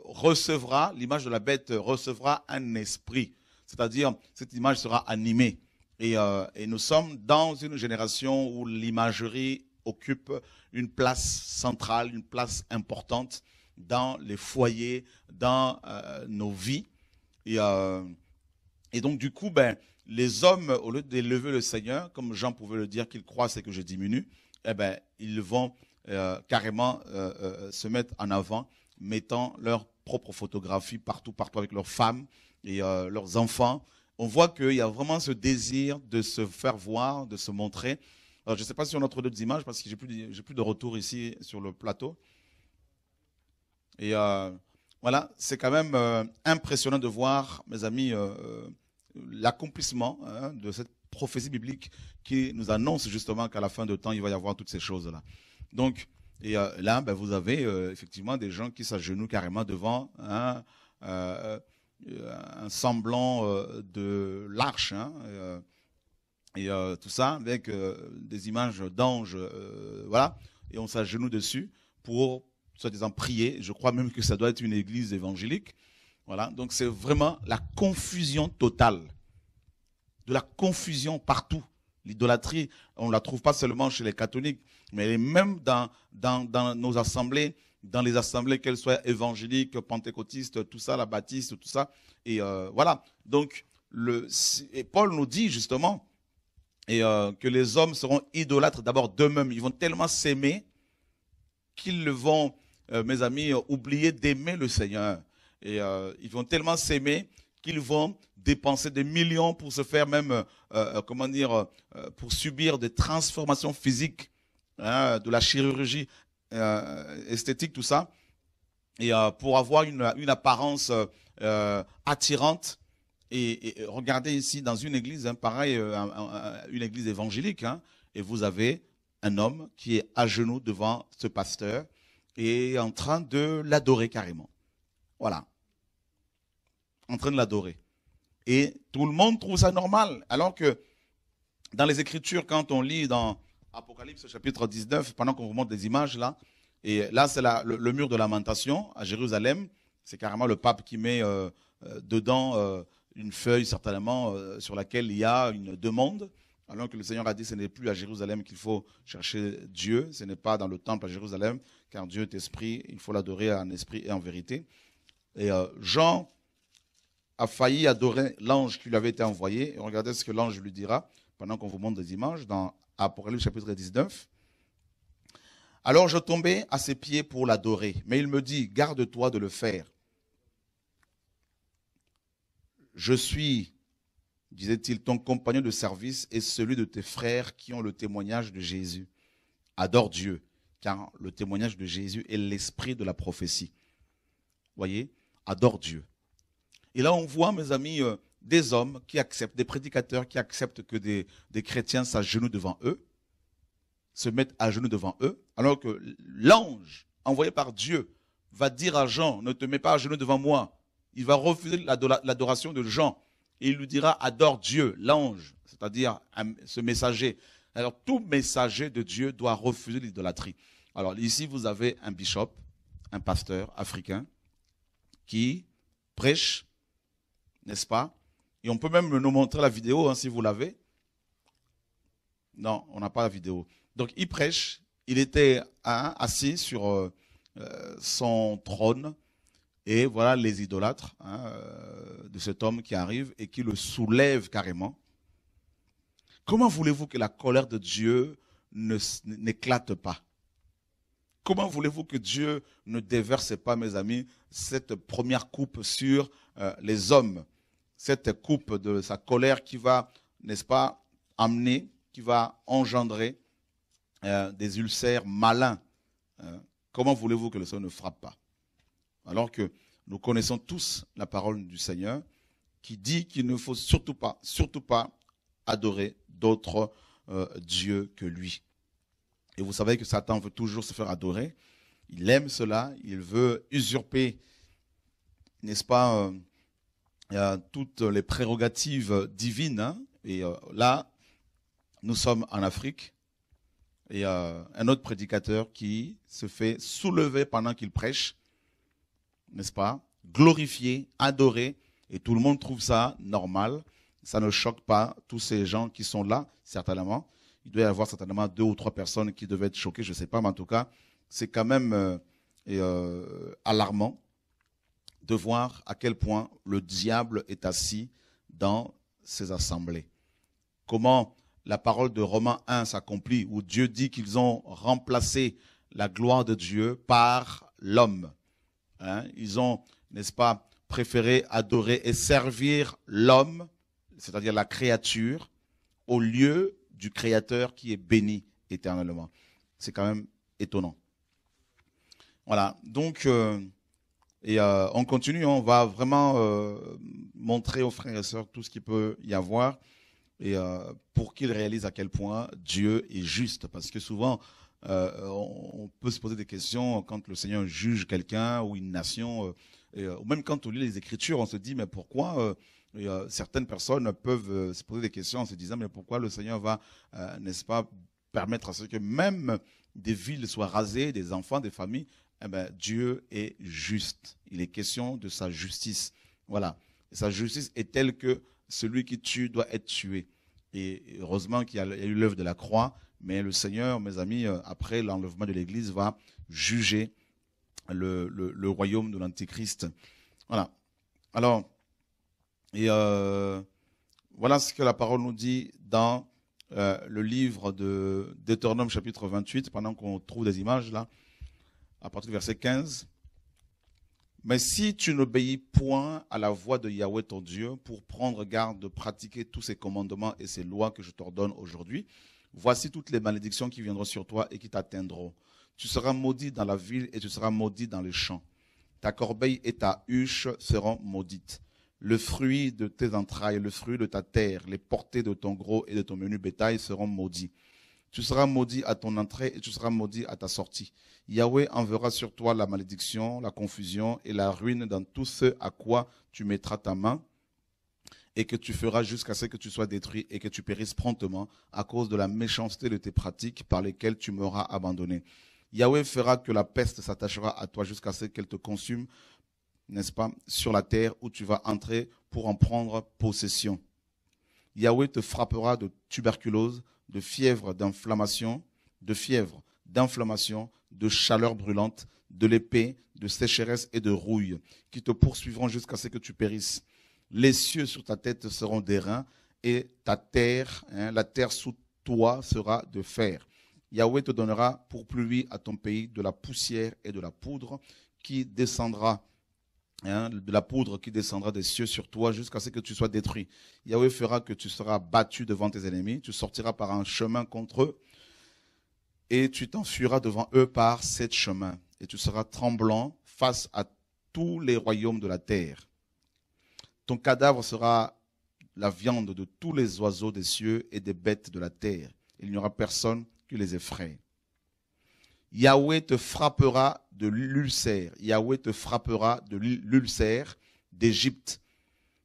recevra, l'image de la bête recevra un esprit. C'est-à-dire, cette image sera animée. Et, et nous sommes dans une génération où l'imagerie occupe une place centrale, une place importante dans les foyers, dans nos vies. Et, et donc, du coup, ben, les hommes, au lieu d'élever le Seigneur, comme Jean pouvait le dire, qu'ils croient, c'est que je diminue, eh ben, ils vont euh, carrément euh, euh, se mettre en avant, mettant leur propre photographies partout, partout avec leurs femmes et leurs enfants. On voit qu'il y a vraiment ce désir de se faire voir, de se montrer. Alors, je ne sais pas si on a trop d'autres images parce que j'ai plus, j'ai plus de retour ici sur le plateau. Et voilà, c'est quand même impressionnant de voir, mes amis, l'accomplissement hein, de cette prophétie biblique qui nous annonce justement qu'à la fin de temps, il va y avoir toutes ces choses-là. Donc, et euh, là, ben, vous avez euh, effectivement des gens qui s'agenouillent carrément devant hein, euh, un semblant de l'arche. Hein, et tout ça avec des images d'anges, voilà, et on s'agenouille dessus pour, soi-disant, prier. Je crois même que ça doit être une église évangélique. Voilà, donc c'est vraiment la confusion totale. De la confusion partout. L'idolâtrie, on ne la trouve pas seulement chez les catholiques, mais elle même dans, dans, dans nos assemblées, dans les assemblées, qu'elles soient évangéliques, pentecôtistes, tout ça, la baptiste, tout ça. Et euh, voilà. Donc, le, Paul nous dit justement et, euh, que les hommes seront idolâtres d'abord d'eux-mêmes. Ils vont tellement s'aimer qu'ils vont, euh, mes amis, oublier d'aimer le Seigneur. Et euh, ils vont tellement s'aimer qu'ils vont dépenser des millions pour se faire même, euh, euh, comment dire, pour subir des transformations physiques, hein, de la chirurgie esthétique, tout ça, et pour avoir une, apparence attirante. Et, regardez ici dans une église, hein, pareil, une église évangélique, hein, et vous avez un homme qui est à genoux devant ce pasteur et en train de l'adorer carrément. Voilà. En train de l'adorer. Et tout le monde trouve ça normal. Alors que dans les Écritures, quand on lit dans Apocalypse chapitre 19, pendant qu'on vous montre des images là, et là c'est le, mur de lamentation à Jérusalem, c'est carrément le pape qui met euh, euh, dedans euh, une feuille certainement sur laquelle il y a une demande. Alors que le Seigneur a dit, ce n'est plus à Jérusalem qu'il faut chercher Dieu, ce n'est pas dans le temple à Jérusalem, car Dieu est esprit, il faut l'adorer en esprit et en vérité. Et euh, Jean a failli adorer l'ange qui lui avait été envoyé. Et regardez ce que l'ange lui dira pendant qu'on vous montre des images dans Apocalypse chapitre 19. Alors je tombais à ses pieds pour l'adorer, mais il me dit, garde-toi de le faire. Je suis, disait-il, ton compagnon de service et celui de tes frères qui ont le témoignage de Jésus. Adore Dieu, car le témoignage de Jésus est l'esprit de la prophétie. Voyez, adore Dieu. Et là, on voit, mes amis, euh, des hommes qui acceptent, des prédicateurs qui acceptent que des, des chrétiens s'agenouillent devant eux, se mettent à genoux devant eux, alors que l'ange envoyé par Dieu va dire à Jean, ne te mets pas à genoux devant moi. Il va refuser l'adoration de Jean. Et il lui dira, adore Dieu, l'ange, c'est-à-dire ce messager. Alors tout messager de Dieu doit refuser l'idolâtrie. Alors ici, vous avez un bishop, un pasteur africain, qui prêche, n'est-ce pas Et on peut même nous montrer la vidéo hein, si vous l'avez. Non, on n'a pas la vidéo. Donc il prêche, il était hein, assis sur euh, euh, son trône, et voilà les idolâtres hein, euh, de cet homme qui arrive et qui le soulève carrément. Comment voulez-vous que la colère de Dieu n'éclate pas Comment voulez-vous que Dieu ne déverse pas, mes amis, cette première coupe sur euh, les hommes Cette coupe de sa colère qui va, n'est-ce pas, amener, qui va engendrer euh, des ulcères malins. Hein? comment voulez-vous que le Seigneur ne frappe pas Alors que nous connaissons tous la parole du Seigneur qui dit qu'il ne faut surtout pas, surtout pas adorer d'autres euh, dieux que lui. Et vous savez que Satan veut toujours se faire adorer. Il aime cela. Il veut usurper, n'est-ce pas, euh, euh, toutes les prérogatives divines. Hein. et euh, là, nous sommes en Afrique. Et un autre prédicateur qui se fait soulever pendant qu'il prêche, n'est-ce pas, glorifié, adoré. Et tout le monde trouve ça normal. Ça ne choque pas tous ces gens qui sont là, certainement il doit y avoir certainement deux ou trois personnes qui devaient être choquées, je ne sais pas, mais en tout cas, c'est quand même euh, euh, alarmant de voir à quel point le diable est assis dans ces assemblées. Comment la parole de Romains 1 s'accomplit, où Dieu dit qu'ils ont remplacé la gloire de Dieu par l'homme. Hein. Ils ont, n'est-ce pas, préféré adorer et servir l'homme, c'est-à-dire la créature, au lieu du Créateur qui est béni éternellement. C'est quand même étonnant. Voilà, donc, euh, et euh, on continue, hein. on va vraiment euh, montrer aux frères et sœurs tout ce qu'il peut y avoir et pour qu'ils réalisent à quel point Dieu est juste. Parce que souvent, on, peut se poser des questions quand le Seigneur juge quelqu'un ou une nation, ou même quand on lit les Écritures, on se dit, mais pourquoi certaines personnes peuvent euh, se poser des questions en se disant, mais pourquoi le Seigneur va, euh, n'est-ce pas, permettre à ce que même des villes soient rasées, des enfants, des familles eh bien, Dieu est juste. Il est question de sa justice. Voilà. sa justice est telle que celui qui tue doit être tué. Et heureusement qu'il y a eu l'œuvre de la croix, mais le Seigneur, mes amis, euh, après l'enlèvement de l'Église, va juger le, le royaume de l'Antichrist. Voilà. Alors, et euh, voilà ce que la parole nous dit dans euh, le livre de Deutéronome chapitre 28, pendant qu'on trouve des images là, à partir du verset 15. Mais si tu n'obéis point à la voix de Yahweh ton Dieu pour prendre garde de pratiquer tous ses commandements et ses lois que je t'ordonne aujourd'hui, voici toutes les malédictions qui viendront sur toi et qui t'atteindront. Tu seras maudit dans la ville et tu seras maudit dans les champs. Ta corbeille et ta huche seront maudites le fruit de tes entrailles, le fruit de ta terre, les portées de ton gros et de ton menu bétail seront maudits. Tu seras maudit à ton entrée et tu seras maudit à ta sortie. Yahweh enverra sur toi la malédiction, la confusion et la ruine dans tout ce à quoi tu mettras ta main et que tu feras jusqu'à ce que tu sois détruit et que tu périsses promptement à cause de la méchanceté de tes pratiques par lesquelles tu m'auras abandonné. Yahweh fera que la peste s'attachera à toi jusqu'à ce qu'elle te consume n'est-ce pas, sur la terre où tu vas entrer pour en prendre possession. Yahweh te frappera de tuberculose, de fièvre d'inflammation, de fièvre d'inflammation, de chaleur brûlante, de l'épée, de sécheresse et de rouille, qui te poursuivront jusqu'à ce que tu périsses. Les cieux sur ta tête seront des reins et ta terre, hein, la terre sous toi sera de fer. Yahweh te donnera pour pluie à ton pays de la poussière et de la poudre qui descendra Hein, de la poudre qui descendra des cieux sur toi jusqu'à ce que tu sois détruit. Yahweh fera que tu seras battu devant tes ennemis, tu sortiras par un chemin contre eux, et tu t'enfuiras devant eux par sept chemins, et tu seras tremblant face à tous les royaumes de la terre. Ton cadavre sera la viande de tous les oiseaux des cieux et des bêtes de la terre. Il n'y aura personne qui les effraie. Yahweh te frappera de l'ulcère. Yahweh te frappera de l'ulcère d'Égypte.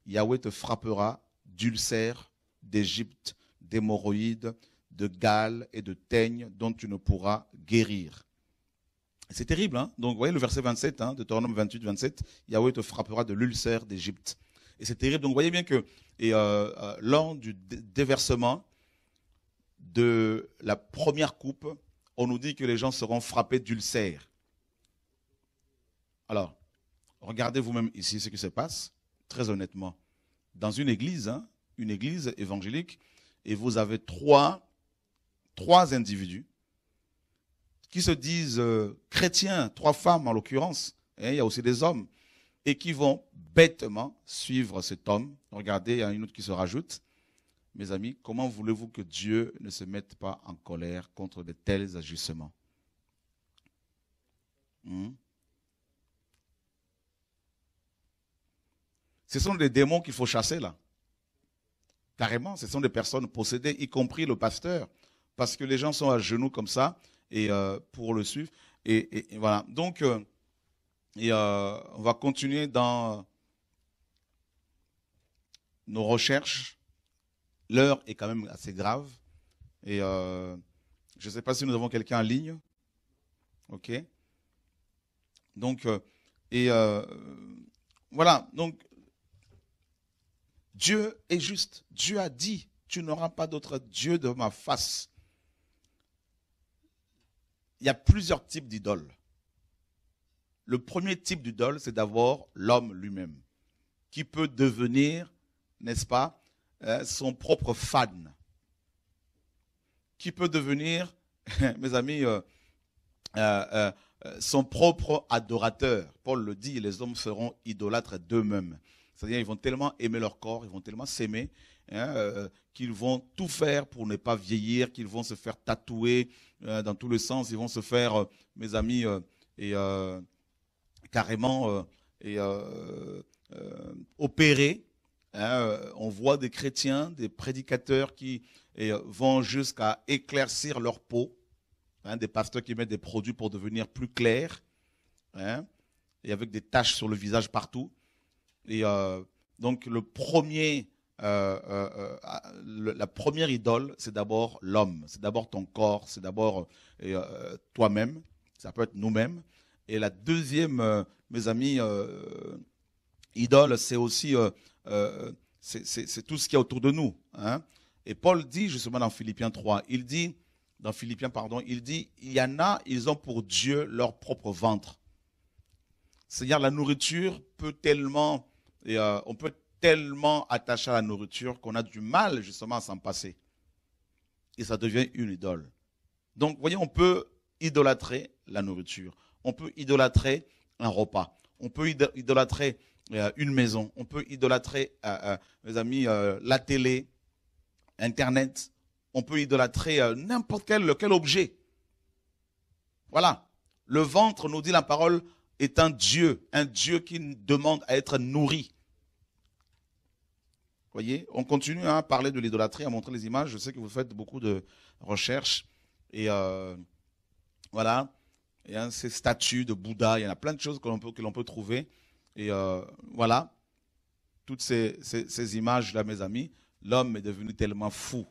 Yahweh te frappera d'ulcère d'Égypte, d'hémorroïdes, de gales et de teignes dont tu ne pourras guérir. C'est terrible, hein. Donc, voyez le verset 27, hein, de Théronome 28, 27, Yahweh te frappera de l'ulcère d'Égypte. Et c'est terrible. Donc, voyez bien que, et euh, euh, lors du déversement de la première coupe, on nous dit que les gens seront frappés d'ulcère. Alors, regardez vous-même ici ce qui se passe, très honnêtement. Dans une église, hein, une église évangélique, et vous avez trois, individus qui se disent euh, chrétiens, trois femmes en l'occurrence, hein, il y a aussi des hommes, et qui vont bêtement suivre cet homme. Regardez, il y a une autre qui se rajoute. Mes amis, comment voulez-vous que Dieu ne se mette pas en colère contre de tels agissements hmm? Ce sont des démons qu'il faut chasser là. Carrément, ce sont des personnes possédées, y compris le pasteur, parce que les gens sont à genoux comme ça et euh, pour le suivre. Et, voilà. Donc, euh, et, euh, on va continuer dans nos recherches. L'heure est quand même assez grave. Et je ne sais pas si nous avons quelqu'un en ligne. OK. Donc, et voilà. Donc, Dieu est juste. Dieu a dit, tu n'auras pas d'autre Dieu de ma face. Il y a plusieurs types d'idoles. Le premier type d'idole, c'est d'avoir l'homme lui-même, qui peut devenir, n'est-ce pas, euh, son propre fan, qui peut devenir, [laughs] mes amis, euh, euh, son propre adorateur. Paul le dit, les hommes seront idolâtres d'eux-mêmes. C'est-à-dire ils vont tellement aimer leur corps, ils vont tellement s'aimer, hein, euh, qu'ils vont tout faire pour ne pas vieillir, qu'ils vont se faire tatouer euh, dans tous les sens, ils vont se faire, euh, mes amis, et carrément et, opérer. Hein, on voit des chrétiens, des prédicateurs qui vont jusqu'à éclaircir leur peau. Hein, des pasteurs qui mettent des produits pour devenir plus clairs, et avec des taches sur le visage partout. Et euh, donc le premier, euh, euh, la première idole, c'est d'abord l'homme, c'est d'abord ton corps, c'est d'abord toi-même, ça peut être nous-mêmes. Et la deuxième, mes amis, idole, c'est aussi c'est tout ce qui est autour de nous. Hein. Et Paul dit justement dans Philippiens 3, il dit, dans Philippiens, pardon, il dit, il y en a, ils ont pour Dieu leur propre ventre. C'est-à-dire la nourriture peut tellement euh, on peut tellement attaché à la nourriture qu'on a du mal justement à s'en passer. Et ça devient une idole. Donc, vous voyez, on peut idolâtrer la nourriture. On peut idolâtrer un repas. On peut idolâtrer euh, une maison. On peut idolâtrer, euh, mes amis, la télé, Internet. On peut idolâtrer n'importe quel, quel objet. Voilà. Le ventre, nous dit la parole, est un Dieu, un Dieu qui demande à être nourri. Voyez, on continue hein, à parler de l'idolâtrie, à montrer les images. Je sais que vous faites beaucoup de recherches et euh, voilà. Il y a ces statues de Bouddha, il y en a plein de choses que l'on peut, peut trouver. Et euh, voilà, toutes ces images-là, mes amis, l'homme est devenu tellement fou.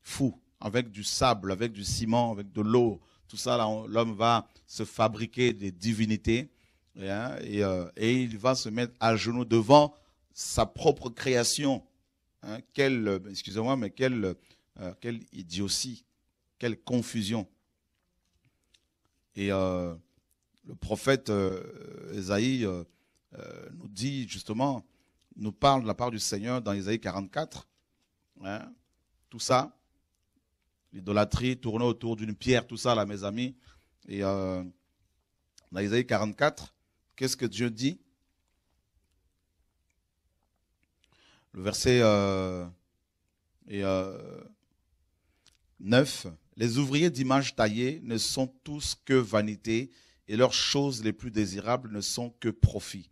Fou, avec du sable, avec du ciment, avec de l'eau, tout ça, l'homme va se fabriquer des divinités eh, hein, euh, et, il va se mettre à genoux devant sa propre création. Hein. quelle, euh, excusez-moi, mais quelle, euh, quelle idiotie, quelle confusion. Et euh, le prophète Isaïe nous dit justement, nous parle de la part du Seigneur dans Isaïe 44, hein, tout ça, l'idolâtrie tourner autour d'une pierre, tout ça, là, mes amis. Et euh, dans Isaïe 44, qu'est-ce que Dieu dit Le verset 9. Euh, euh, les ouvriers d'images taillées ne sont tous que vanité et leurs choses les plus désirables ne sont que profit.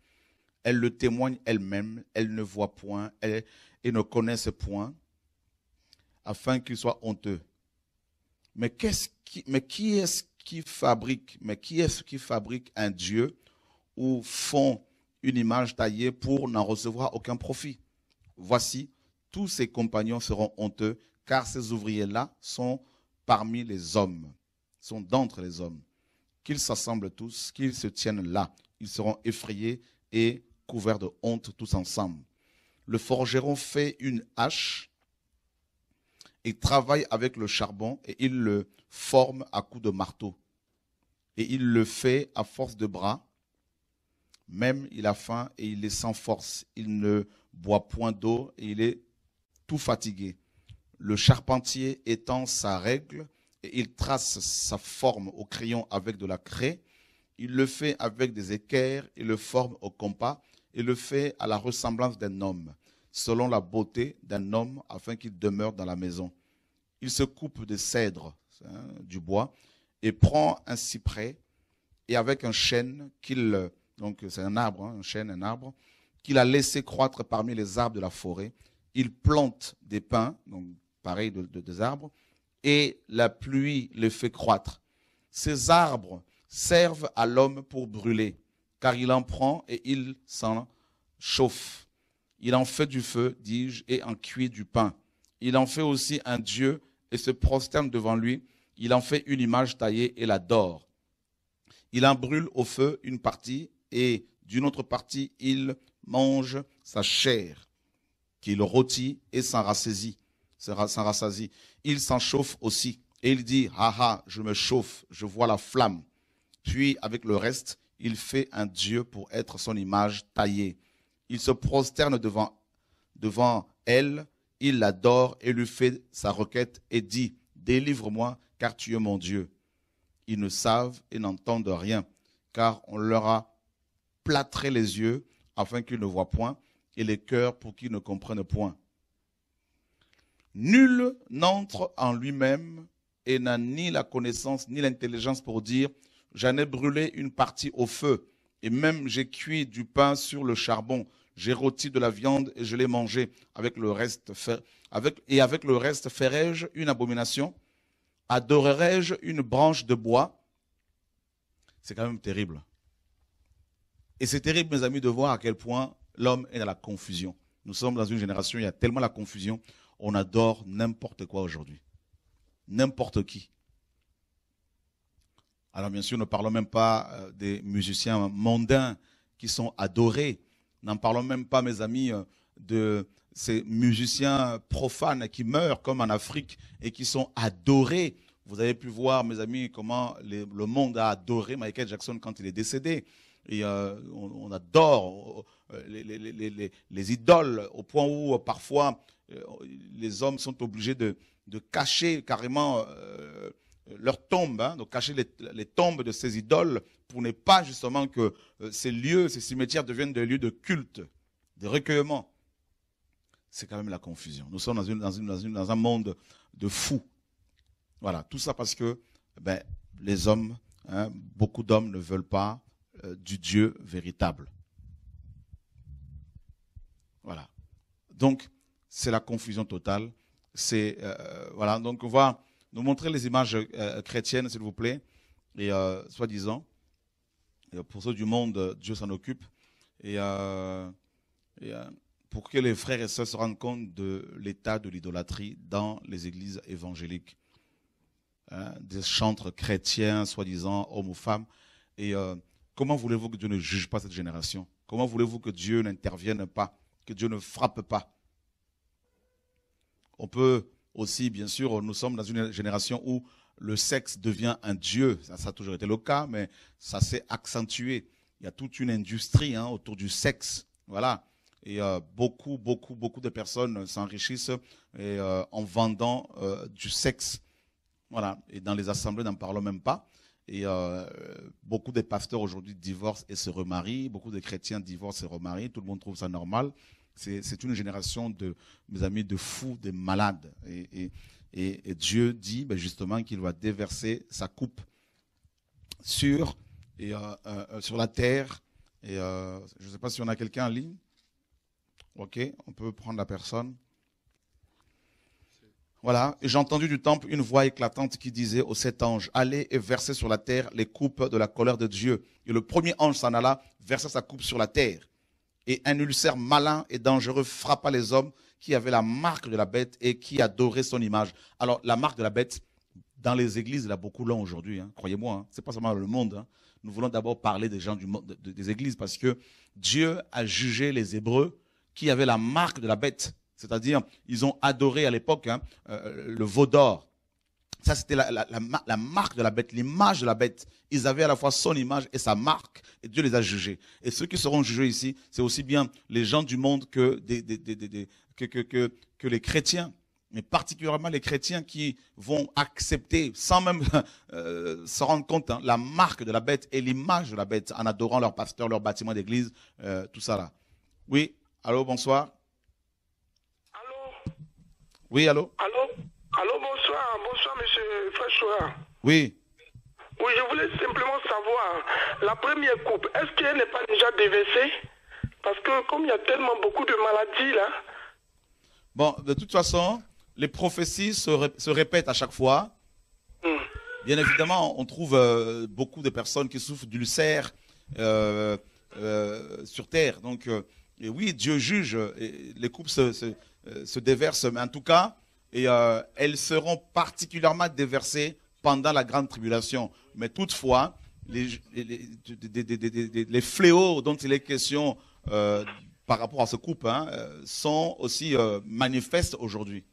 Elles le témoignent elles-mêmes, elles ne voient point et ne connaissent point, afin qu'ils soient honteux. Mais, qu'est-ce qui, est-ce qui fabrique, mais qui est-ce qui fabrique un Dieu ou font une image taillée pour n'en recevoir aucun profit Voici, tous ses compagnons seront honteux, car ces ouvriers-là sont parmi les hommes, sont d'entre les hommes. Qu'ils s'assemblent tous, qu'ils se tiennent là. Ils seront effrayés et couverts de honte tous ensemble. Le forgeron fait une hache il travaille avec le charbon et il le forme à coups de marteau. Et il le fait à force de bras. Même il a faim et il est sans force. Il ne boit point d'eau et il est tout fatigué. Le charpentier étend sa règle et il trace sa forme au crayon avec de la craie. Il le fait avec des équerres, il le forme au compas, et le fait à la ressemblance d'un homme selon la beauté d'un homme, afin qu'il demeure dans la maison. Il se coupe des cèdres hein, du bois, et prend un cyprès, et avec un chêne qu'il, donc c'est un arbre, hein, un chêne, un arbre, qu'il a laissé croître parmi les arbres de la forêt. Il plante des pins, donc pareil de, des arbres, et la pluie les fait croître. Ces arbres servent à l'homme pour brûler, car il en prend et il s'en chauffe. Il en fait du feu, dis-je, et en cuit du pain. Il en fait aussi un dieu et se prosterne devant lui. Il en fait une image taillée et l'adore. Il en brûle au feu une partie et d'une autre partie il mange sa chair qu'il rôtit et s'en rassasie. Il s'en chauffe aussi. Et il dit, ah, ah, je me chauffe, je vois la flamme. Puis, avec le reste, il fait un Dieu pour être son image taillée, il se prosterne devant, devant elle, il l'adore et lui fait sa requête et dit, Délivre-moi, car tu es mon Dieu. Ils ne savent et n'entendent rien, car on leur a plâtré les yeux afin qu'ils ne voient point, et les cœurs pour qu'ils ne comprennent point. Nul n'entre en lui-même et n'a ni la connaissance ni l'intelligence pour dire, j'en ai brûlé une partie au feu, et même j'ai cuit du pain sur le charbon j'ai rôti de la viande et je l'ai mangée. Avec le reste, avec, et avec le reste, ferai-je une abomination Adorerai-je une branche de bois C'est quand même terrible. Et c'est terrible, mes amis, de voir à quel point l'homme est dans la confusion. Nous sommes dans une génération, il y a tellement la confusion, on adore n'importe quoi aujourd'hui. N'importe qui. Alors bien sûr, ne parlons même pas euh, des musiciens mondains qui sont adorés N'en parlons même pas, mes amis, euh, de ces musiciens profanes qui meurent comme en Afrique et qui sont adorés. Vous avez pu voir, mes amis, comment le monde a adoré Michael Jackson quand il est décédé. Et euh, on, adore euh, les, idoles au point où parfois les hommes sont obligés de, cacher carrément leurs tombes, hein, cacher les, tombes de ces idoles pour ne pas justement que euh, ces lieux, ces cimetières deviennent des lieux de culte, de recueillement. C'est quand même la confusion. Nous sommes dans, un monde de fous. Voilà, tout ça parce que ben, les hommes, hein, beaucoup d'hommes ne veulent pas euh, du Dieu véritable. Voilà. Donc, c'est la confusion totale. C'est euh, voilà. Donc, on va nous montrer les images chrétiennes, s'il vous plaît, et soi-disant pour ceux du monde, euh, Dieu s'en occupe. Et, euh, euh, pour que les frères et sœurs se rendent compte de l'état de l'idolâtrie dans les églises évangéliques. Hein, des chantres chrétiens, soi-disant hommes ou femmes. Et comment voulez-vous que Dieu ne juge pas cette génération Comment voulez-vous que Dieu n'intervienne pas Que Dieu ne frappe pas On peut aussi, bien sûr, nous sommes dans une génération où le sexe devient un dieu. Ça, a toujours été le cas, mais ça s'est accentué. Il y a toute une industrie hein, autour du sexe. Voilà. Et euh, beaucoup, beaucoup, beaucoup de personnes s'enrichissent euh, en vendant euh, du sexe. Voilà. Et dans les assemblées, n'en parlons même pas. Et beaucoup de pasteurs aujourd'hui divorcent et se remarient. Beaucoup de chrétiens divorcent et se remarient. Tout le monde trouve ça normal. C'est une génération de, mes amis, de fous, de malades. et et, Dieu dit ben, justement qu'il va déverser sa coupe sur, euh, euh, sur la terre. Et euh, je ne sais pas si on a quelqu'un en ligne. Ok, on peut prendre la personne. Voilà, j'ai entendu du temple une voix éclatante qui disait aux sept anges, allez et versez sur la terre les coupes de la colère de Dieu. Et le premier ange s'en alla, versa sa coupe sur la terre. Et un ulcère malin et dangereux frappa les hommes qui avait la marque de la bête et qui adorait son image. Alors, la marque de la bête, dans les églises, il y a beaucoup long aujourd'hui, hein, croyez-moi, hein. Ce n'est pas seulement le monde. Hein. Nous voulons d'abord parler des gens du monde, des églises parce que Dieu a jugé les Hébreux qui avaient la marque de la bête. C'est-à-dire, ils ont adoré à l'époque euh, euh, le veau d'or. Ça, c'était la, marque de la bête, l'image de la bête. Ils avaient à la fois son image et sa marque, et Dieu les a jugés. Et ceux qui seront jugés ici, c'est aussi bien les gens du monde que des, que, que, que, les chrétiens, mais particulièrement les chrétiens qui vont accepter, sans même [laughs] euh, se rendre compte, hein, la marque de la bête et l'image de la bête en adorant leur pasteur, leur bâtiment d'église, euh, tout ça là. Oui, allô, bonsoir. Allô Oui, allô Allô Allô, bonsoir, bonsoir, monsieur Fréchoir. Oui. Oui, je voulais simplement savoir, la première coupe, est-ce qu'elle n'est pas déjà déversée Parce que comme il y a tellement beaucoup de maladies là, Bon, de toute façon, les prophéties se, répètent à chaque fois. Hmm. Bien évidemment, on trouve euh, beaucoup de personnes qui souffrent d'ulcères euh, euh, sur Terre. Donc, oui, Dieu juge, et les coupes se, déversent, mais en tout cas, elles seront particulièrement déversées pendant la grande tribulation. Mais toutefois, les, les fléaux dont il est question par rapport à ce couple hein, euh, sont aussi euh, manifestes aujourd'hui.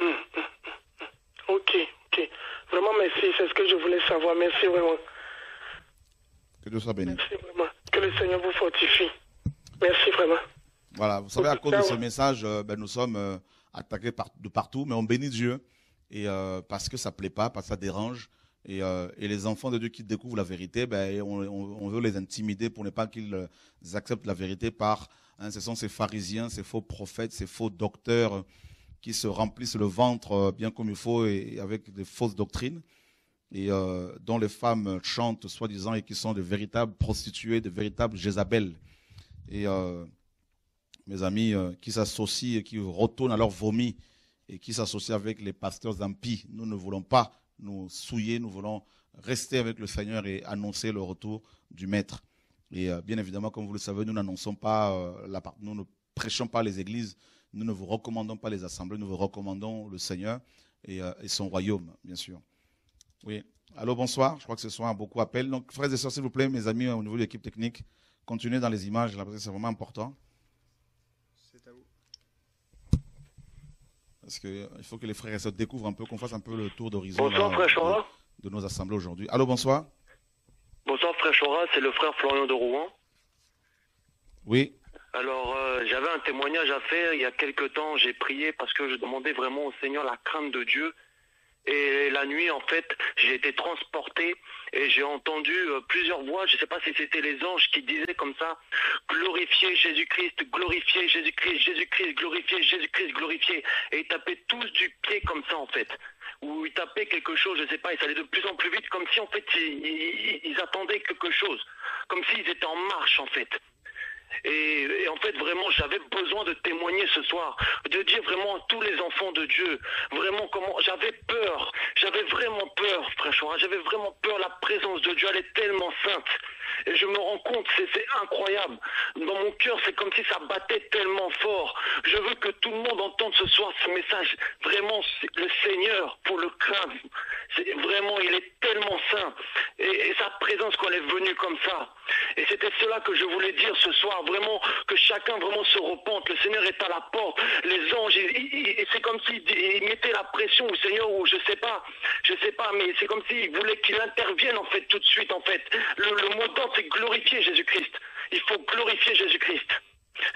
Mm, mm, mm, ok, ok. Vraiment, merci. C'est ce que je voulais savoir. Merci vraiment. Que Dieu soit béni. Merci vraiment. Que le Seigneur vous fortifie. Merci vraiment. Voilà, vous savez, à cause de ce message, euh, ben, nous sommes attaqués par, de partout, mais on bénit Dieu. Et parce que ça plaît pas, parce que ça dérange. Et, les enfants de Dieu qui découvrent la vérité, ben, on veut les intimider pour ne pas qu'ils acceptent la vérité par Hein, ce sont ces pharisiens, ces faux prophètes, ces faux docteurs qui se remplissent le ventre euh, bien comme il faut et avec des fausses doctrines et euh, dont les femmes chantent soi-disant et qui sont de véritables prostituées, de véritables Jézabel. Et euh, mes amis qui s'associent et qui retournent à leur vomi et qui s'associent avec les pasteurs impies. Nous ne voulons pas nous souiller, nous voulons rester avec le Seigneur et annoncer le retour du Maître. Et euh, bien évidemment, comme vous le savez, nous n'annonçons pas, euh, la, nous ne prêchons pas les églises, nous ne vous recommandons pas les assemblées, nous vous recommandons le Seigneur et, euh, son royaume, bien sûr. Oui. Allô, bonsoir. Je crois que ce soir, beaucoup appel. Donc, frères et sœurs, s'il vous plaît, mes amis, au niveau de l'équipe technique, continuez dans les images, parce que c'est vraiment important. C'est à vous. Parce qu'il faut que les frères et sœurs découvrent un peu, qu'on fasse un peu le tour d'horizon de, de nos assemblées aujourd'hui. Allô, bonsoir. Bonsoir, frère Chora, c'est le frère Florian de Rouen. Oui. Alors, euh, j'avais un témoignage à faire. Il y a quelques temps, j'ai prié parce que je demandais vraiment au Seigneur la crainte de Dieu. Et la nuit, en fait, j'ai été transporté et j'ai entendu euh, plusieurs voix. Je ne sais pas si c'était les anges qui disaient comme ça Glorifiez Jésus-Christ, glorifiez Jésus-Christ, Jésus-Christ, glorifiez Jésus-Christ, glorifiez. Et ils tapaient tous du pied comme ça, en fait. Ou ils tapaient quelque chose, je ne sais pas, et ça allait de plus en plus vite, comme si en fait ils attendaient quelque chose, comme s'ils étaient en marche en fait. Et, en fait, vraiment, j'avais besoin de témoigner ce soir, de dire vraiment à tous les enfants de Dieu, vraiment comment j'avais peur, j'avais vraiment peur, frère j'avais vraiment peur. La présence de Dieu, elle est tellement sainte. Et je me rends compte, c'est incroyable. Dans mon cœur, c'est comme si ça battait tellement fort. Je veux que tout le monde entende ce soir ce message. Vraiment, le Seigneur, pour le craindre, vraiment, il est tellement saint. Et, et sa présence, quand elle est venue comme ça. Et c'était cela que je voulais dire ce soir vraiment que chacun vraiment se repente. Le Seigneur est à la porte. Les anges, et c'est comme s'il mettaient la pression au Seigneur ou je sais pas, je sais pas, mais c'est comme s'il voulaient qu'il intervienne en fait tout de suite en fait. Le, montant c'est glorifier Jésus-Christ. Il faut glorifier Jésus-Christ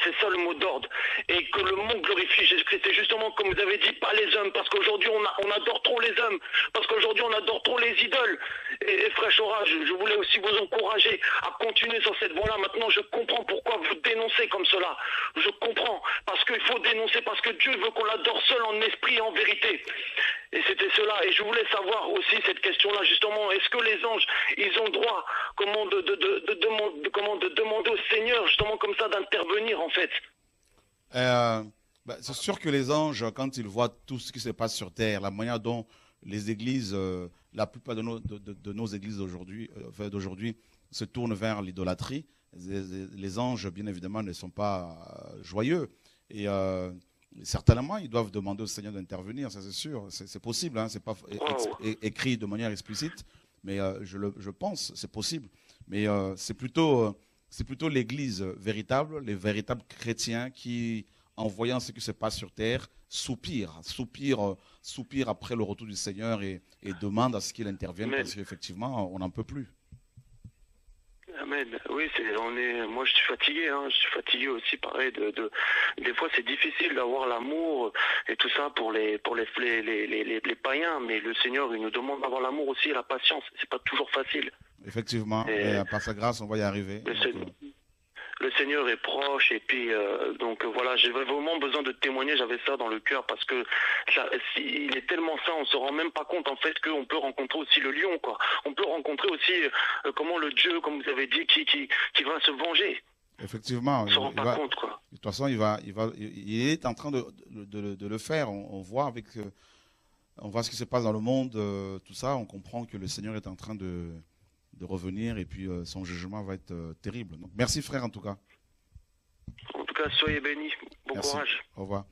c'est ça le mot d'ordre. Et que le monde glorifie Jésus-Christ. justement, comme vous avez dit, pas les hommes, parce qu'aujourd'hui on, adore trop les hommes, parce qu'aujourd'hui on adore trop les idoles. Et, fraîche orage, je, je, voulais aussi vous encourager à continuer sur cette voie-là. Maintenant, je comprends pourquoi vous dénoncez comme cela. Je comprends, parce qu'il faut dénoncer, parce que Dieu veut qu'on l'adore seul en esprit et en vérité. Et c'était cela. Et je voulais savoir aussi cette question-là, justement, est-ce que les anges, ils ont droit comment de, de, comment de demander au Seigneur, justement, comme ça, d'intervenir, en fait euh, bah, C'est sûr que les anges, quand ils voient tout ce qui se passe sur Terre, la manière dont les églises, euh, la plupart de nos, de, nos églises euh, d'aujourd'hui se tournent vers l'idolâtrie, les, anges, bien évidemment, ne sont pas joyeux. Et Certainement, ils doivent demander au Seigneur d'intervenir, ça c'est sûr, c'est possible, hein, c'est pas oh, écrit de manière explicite, mais euh, je, pense, c'est possible. Mais euh, euh, c'est plutôt, l'Église véritable, les véritables chrétiens qui, en voyant ce qui se passe sur terre, soupirent, soupirent, soupirent après le retour du Seigneur et, demandent à ce qu'il intervienne, parce qu'effectivement, on n'en peut plus. Amen. Oui, c'est, on est, moi je suis fatigué, hein. je suis fatigué aussi, pareil. De, des fois, c'est difficile d'avoir l'amour et tout ça pour les, pour les, les, les, païens, mais le Seigneur, il nous demande d'avoir l'amour aussi la patience. C'est pas toujours facile. Effectivement, et, par sa grâce, on va y arriver. Euh, le Seigneur est proche et puis euh, donc euh, voilà, j'avais vraiment besoin de témoigner, j'avais ça dans le cœur parce que il est tellement sain, on se rend même pas compte en fait qu'on peut rencontrer aussi le lion quoi. On peut rencontrer aussi euh, comment le Dieu, comme vous avez dit, qui qui, qui va se venger. Effectivement, on se rend pas compte quoi. De toute façon, il va, il va, il est en train de, le faire. On, voit avec, on voit ce qui se passe dans le monde, tout ça. On comprend que le Seigneur est en train de de revenir et puis euh, son jugement va être euh, terrible. Donc, merci frère en tout cas. En tout cas, soyez bénis. Bon courage. Au revoir.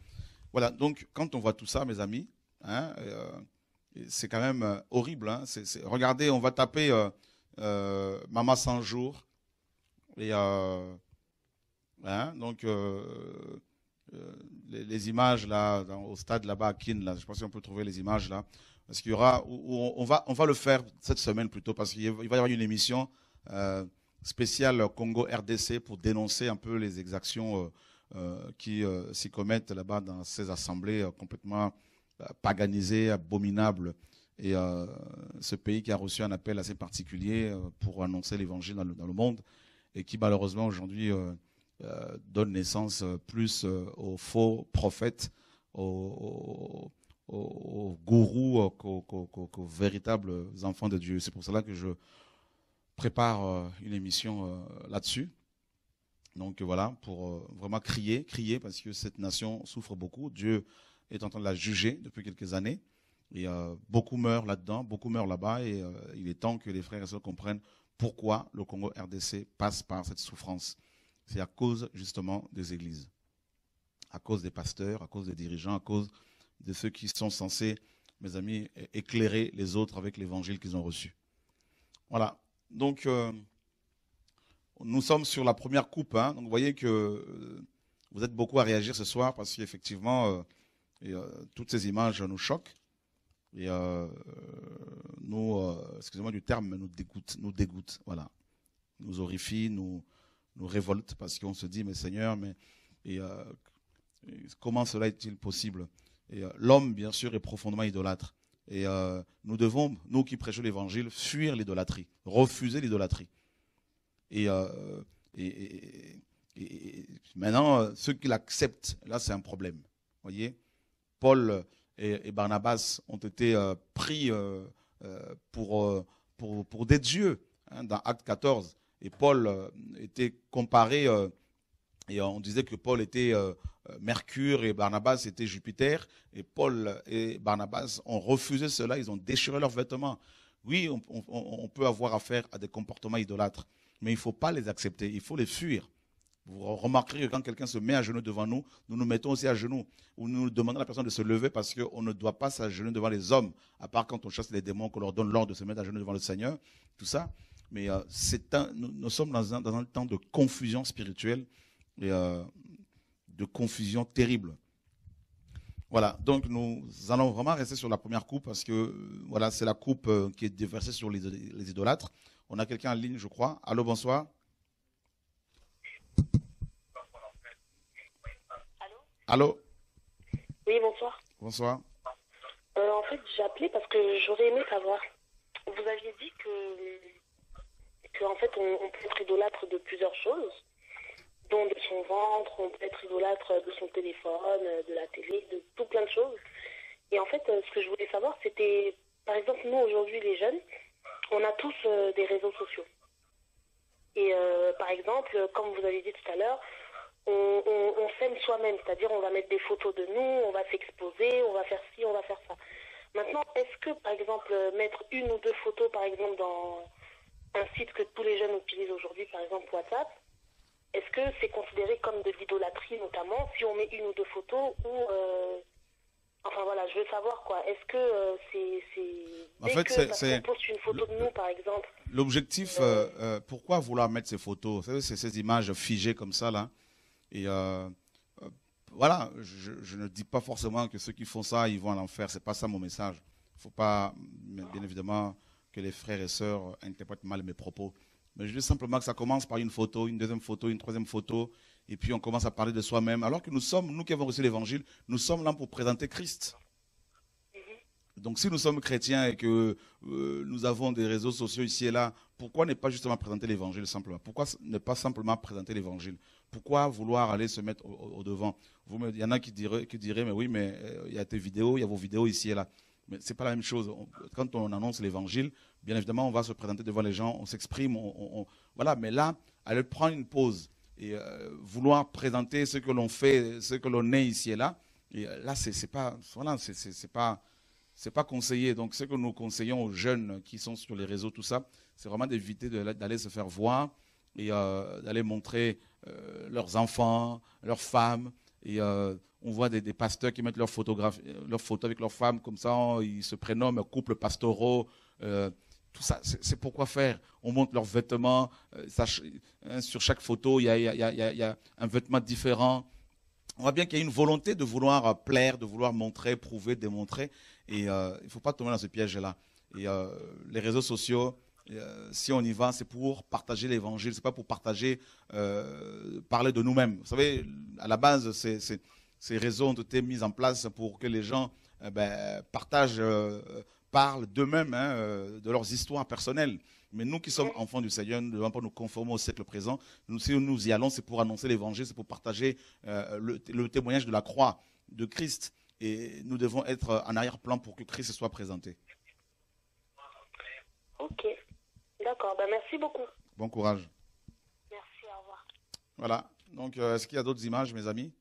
Voilà, donc quand on voit tout ça, mes amis, hein, euh, c'est quand même horrible. Hein. Regardez, on va taper Mama 100 jours. Et, hein, donc, les, images là, au stade là-bas à Kin, je ne sais pas si on peut trouver les images là. Parce qu'il y aura, on va, le faire cette semaine plutôt, parce qu'il va y avoir une émission euh, spéciale Congo RDC pour dénoncer un peu les exactions euh, euh, qui s'y commettent là-bas dans ces assemblées complètement paganisées, abominables. Et ce pays qui a reçu un appel assez particulier pour annoncer l'évangile dans, le monde et qui malheureusement aujourd'hui donne naissance plus aux faux prophètes, aux, aux, gourous, aux, véritables enfants de Dieu. C'est pour cela que je prépare euh, une émission euh, là-dessus. Donc voilà, pour euh, vraiment crier, crier, parce que cette nation souffre beaucoup. Dieu est en train de la juger depuis quelques années. Et beaucoup meurent là-dedans, beaucoup meurent là-bas. Et il est temps que les frères et sœurs comprennent pourquoi le Congo RDC passe par cette souffrance. C'est à cause justement des églises, à cause des pasteurs, à cause des dirigeants, à cause de ceux qui sont censés, mes amis, éclairer les autres avec l'évangile qu'ils ont reçu. Voilà. Donc, euh, nous sommes sur la première coupe. Hein. Donc, vous voyez que euh, vous êtes beaucoup à réagir ce soir parce qu'effectivement, euh, toutes ces images nous choquent. Et nous, excusez-moi du terme, mais nous dégoûtent, nous voilà. Nous horrifient, nous, nous révoltent parce qu'on se dit, mais Seigneur, mais comment cela est-il possible euh, l'homme, bien sûr, est profondément idolâtre. Et euh, nous devons, nous qui prêchons l'évangile, fuir l'idolâtrie, refuser l'idolâtrie. Et, euh, maintenant, ceux qui l'acceptent, là, c'est un problème. Vous voyez Paul et, Barnabas ont été pris pour, pour, des dieux hein, dans Acte 14. Et Paul était comparé et euh, on disait que Paul était euh, euh, Mercure et Barnabas était Jupiter. Et Paul et Barnabas ont refusé cela, ils ont déchiré leurs vêtements. Oui, on, peut avoir affaire à des comportements idolâtres, mais il ne faut pas les accepter, il faut les fuir. Vous remarquerez que quand quelqu'un se met à genoux devant nous, nous nous mettons aussi à genoux, ou nous demandons à la personne de se lever parce qu'on ne doit pas s'agenouiller devant les hommes, à part quand on chasse les démons, qu'on leur donne l'ordre de se mettre à genoux devant le Seigneur, tout ça. Mais nous, sommes dans un temps de confusion spirituelle euh, de confusion terrible. Voilà, donc nous allons vraiment rester sur la première coupe parce que euh, voilà, c'est la coupe euh, qui est déversée sur les, les idolâtres. On a quelqu'un en ligne, je crois. Allô, bonsoir. Allô Allô Oui, bonsoir. Bonsoir. en fait, j'ai appelé parce que j'aurais aimé savoir. Vous aviez dit que, que en fait, on, on peut être idolâtre de plusieurs choses don de son ventre, on peut être idolâtre de son téléphone, de la télé, de tout plein de choses. Et en fait, euh, ce que je voulais savoir, c'était, par exemple, nous aujourd'hui les jeunes, on a tous euh, des réseaux sociaux. Et euh, par exemple, comme vous avez dit tout à l'heure, on, on, on s'aime soi-même, c'est-à-dire on va mettre des photos de nous, on va s'exposer, on va faire ci, on va faire ça. Maintenant, est-ce que, par exemple, mettre une ou deux photos, par exemple, dans un site que tous les jeunes utilisent aujourd'hui, par exemple WhatsApp, est-ce que c'est considéré comme de l'idolâtrie, notamment, si on met une ou deux photos ou. Euh, enfin voilà, je veux savoir quoi. Est-ce que euh, c'est, En fait, c'est. poste une photo de nous, par exemple. L'objectif, euh, pourquoi vouloir mettre ces photos C'est ces images figées comme ça, là. Et voilà, je, ne dis pas forcément que ceux qui font ça, ils vont en enfer. C'est pas ça mon message. Il ne faut pas, bien évidemment, que les frères et sœurs interprètent mal mes propos. Mais je veux simplement que ça commence par une photo, une deuxième photo, une troisième photo, et puis on commence à parler de soi-même. Alors que nous sommes, nous qui avons reçu l'évangile, nous sommes là pour présenter Christ. Donc si nous sommes chrétiens et que euh, nous avons des réseaux sociaux ici et là, pourquoi ne pas justement présenter l'évangile simplement Pourquoi ne pas simplement présenter l'évangile Pourquoi vouloir aller se mettre au, devant Vous Il y en a qui diraient, mais oui, mais euh, il y a tes vidéos, il y a vos vidéos ici et là. Mais ce n'est pas la même chose. quand on annonce l'évangile, Bien évidemment, on va se présenter devant les gens, on s'exprime, on, voilà. Mais là, aller prendre une pause et euh, vouloir présenter ce que l'on fait, ce que l'on est ici et là, et euh, là, c'est pas, c'est pas, c'est pas conseillé. Donc, ce que nous conseillons aux jeunes qui sont sur les réseaux, tout ça, c'est vraiment d'éviter d'aller se faire voir et euh, d'aller montrer leurs enfants, leurs femmes. Et on voit des, pasteurs qui mettent leurs, photos avec leurs femmes, comme ça, ils se prénomment couple pastoraux tout ça, c'est pour quoi faire. On montre leurs vêtements. Euh, hein, sur chaque photo, il y, a, il, un vêtement différent. On voit bien qu'il y a une volonté de vouloir euh, plaire, de vouloir montrer, prouver, démontrer. Et euh, il ne faut pas tomber dans ce piège-là. Et les réseaux sociaux, si on y va, c'est pour partager l'évangile. C'est pas pour partager, parler de nous-mêmes. Vous savez, à la base, ces réseaux ont été mis en place pour que les gens eh ben, partagent parlent d'eux-mêmes, hein, euh, de leurs histoires personnelles. Mais nous qui sommes enfants du Seigneur, nous ne devons pas nous conformer au siècle présent. Nous, si nous y allons, c'est pour annoncer l'évangile, c'est pour partager euh, le, témoignage de la croix de Christ. Et nous devons être en arrière-plan pour que Christ soit présenté. Ok. D'accord. Ben merci beaucoup. Bon courage. Merci. Au revoir. Voilà. Donc, euh, est-ce qu'il y a d'autres images, mes amis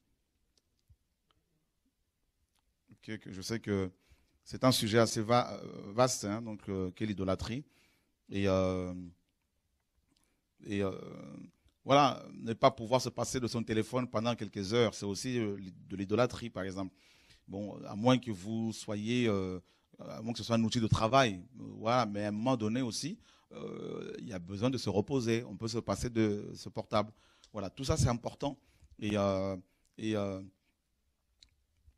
Ok. Je sais que c'est un sujet assez euh, vaste, hein, donc euh, qu'est l'idolâtrie. Et, euh, voilà, ne pas pouvoir se passer de son téléphone pendant quelques heures, c'est aussi de l'idolâtrie, par exemple. Bon, à moins que vous soyez, à moins que ce soit un outil de travail, voilà. Mais à un moment donné aussi, il y a besoin de se reposer. On peut se passer de ce portable. Voilà, tout ça c'est important. Et, et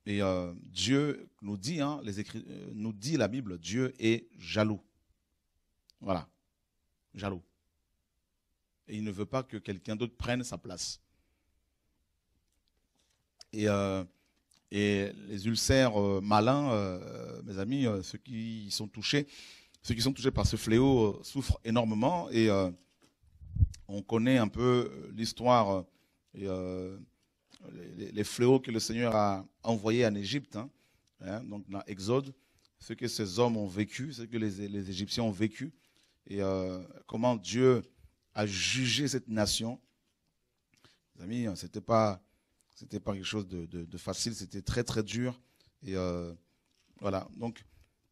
et euh, Dieu nous dit, hein, les euh, nous dit la Bible, Dieu est jaloux. Voilà, jaloux. Et il ne veut pas que quelqu'un d'autre prenne sa place. Et, euh, les ulcères malins, mes amis, ceux qui sont touchés, ceux qui sont touchés par ce fléau souffrent énormément. Et on connaît un peu l'histoire les, fléaux que le Seigneur a envoyés en Égypte, hein, hein, donc dans Exode, ce que ces hommes ont vécu, ce que les, Égyptiens ont vécu, et euh, comment Dieu a jugé cette nation. Mes amis, hein, c'était pas, c'était pas quelque chose de, facile, c'était très très dur. Et euh, voilà, donc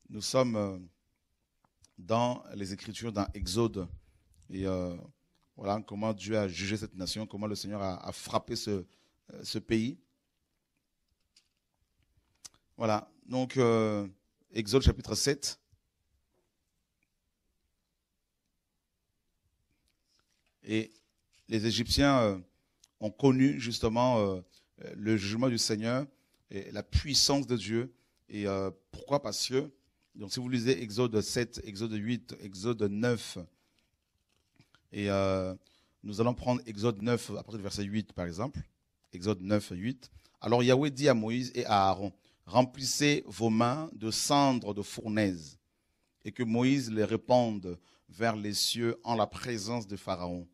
nous sommes euh, dans les Écritures, dans Exode, et voilà comment Dieu a jugé cette nation, comment le Seigneur a frappé ce, euh, ce pays. Voilà, donc euh, Exode chapitre 7. Et les Égyptiens euh, ont connu justement le jugement du Seigneur et la puissance de Dieu. Et pourquoi Parce que, donc si vous lisez Exode 7, Exode 8, Exode 9, et nous allons prendre Exode 9 à partir du verset 8 par exemple. Exode 9, 8. Alors Yahweh dit à Moïse et à Aaron, remplissez vos mains de cendres de fournaise et que Moïse les répande vers les cieux en la présence de Pharaon.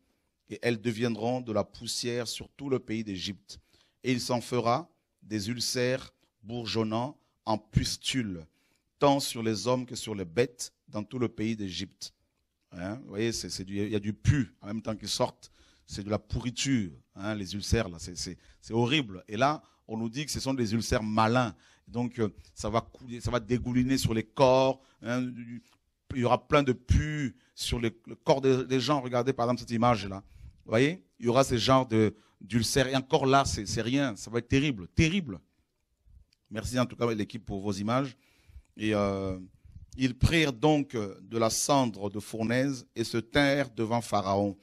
Et elles deviendront de la poussière sur tout le pays d'Égypte. Et il s'en fera des ulcères bourgeonnant en pustules, tant sur les hommes que sur les bêtes dans tout le pays d'Égypte. Hein, vous voyez, il y a du pu en même temps qu'ils sortent c'est de la pourriture, hein, les ulcères, là, c'est horrible. Et là, on nous dit que ce sont des ulcères malins. Donc, euh, ça va ça va dégouliner sur les corps. Hein, il y aura plein de pus sur le corps des, gens. Regardez par exemple cette image-là. Vous voyez Il y aura ce genre d'ulcères. Et encore là, c'est rien. Ça va être terrible. Terrible. Merci en tout cas, l'équipe, pour vos images. Et euh, ils prirent donc euh, de la cendre de fournaise et se tinrent devant Pharaon.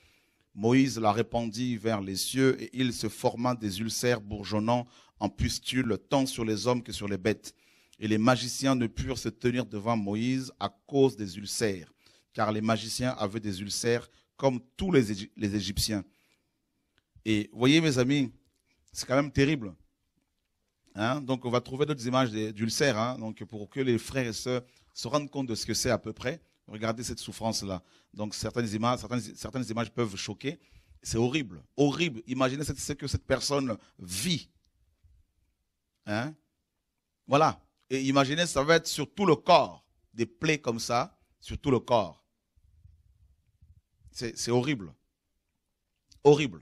Moïse la répandit vers les cieux et il se forma des ulcères bourgeonnant en pustules tant sur les hommes que sur les bêtes. Et les magiciens ne purent se tenir devant Moïse à cause des ulcères, car les magiciens avaient des ulcères comme tous les, Égyptiens. Et voyez mes amis, c'est quand même terrible. Hein. donc on va trouver d'autres images d'ulcères, hein. donc pour que les frères et sœurs se rendent compte de ce que c'est à peu près. Regardez cette souffrance-là. Donc certaines images, certaines, images peuvent choquer. C'est horrible, horrible. Imaginez ce que cette personne vit. Hein? Voilà. Et imaginez, ça va être sur tout le corps, des plaies comme ça, sur tout le corps. C'est horrible. Horrible.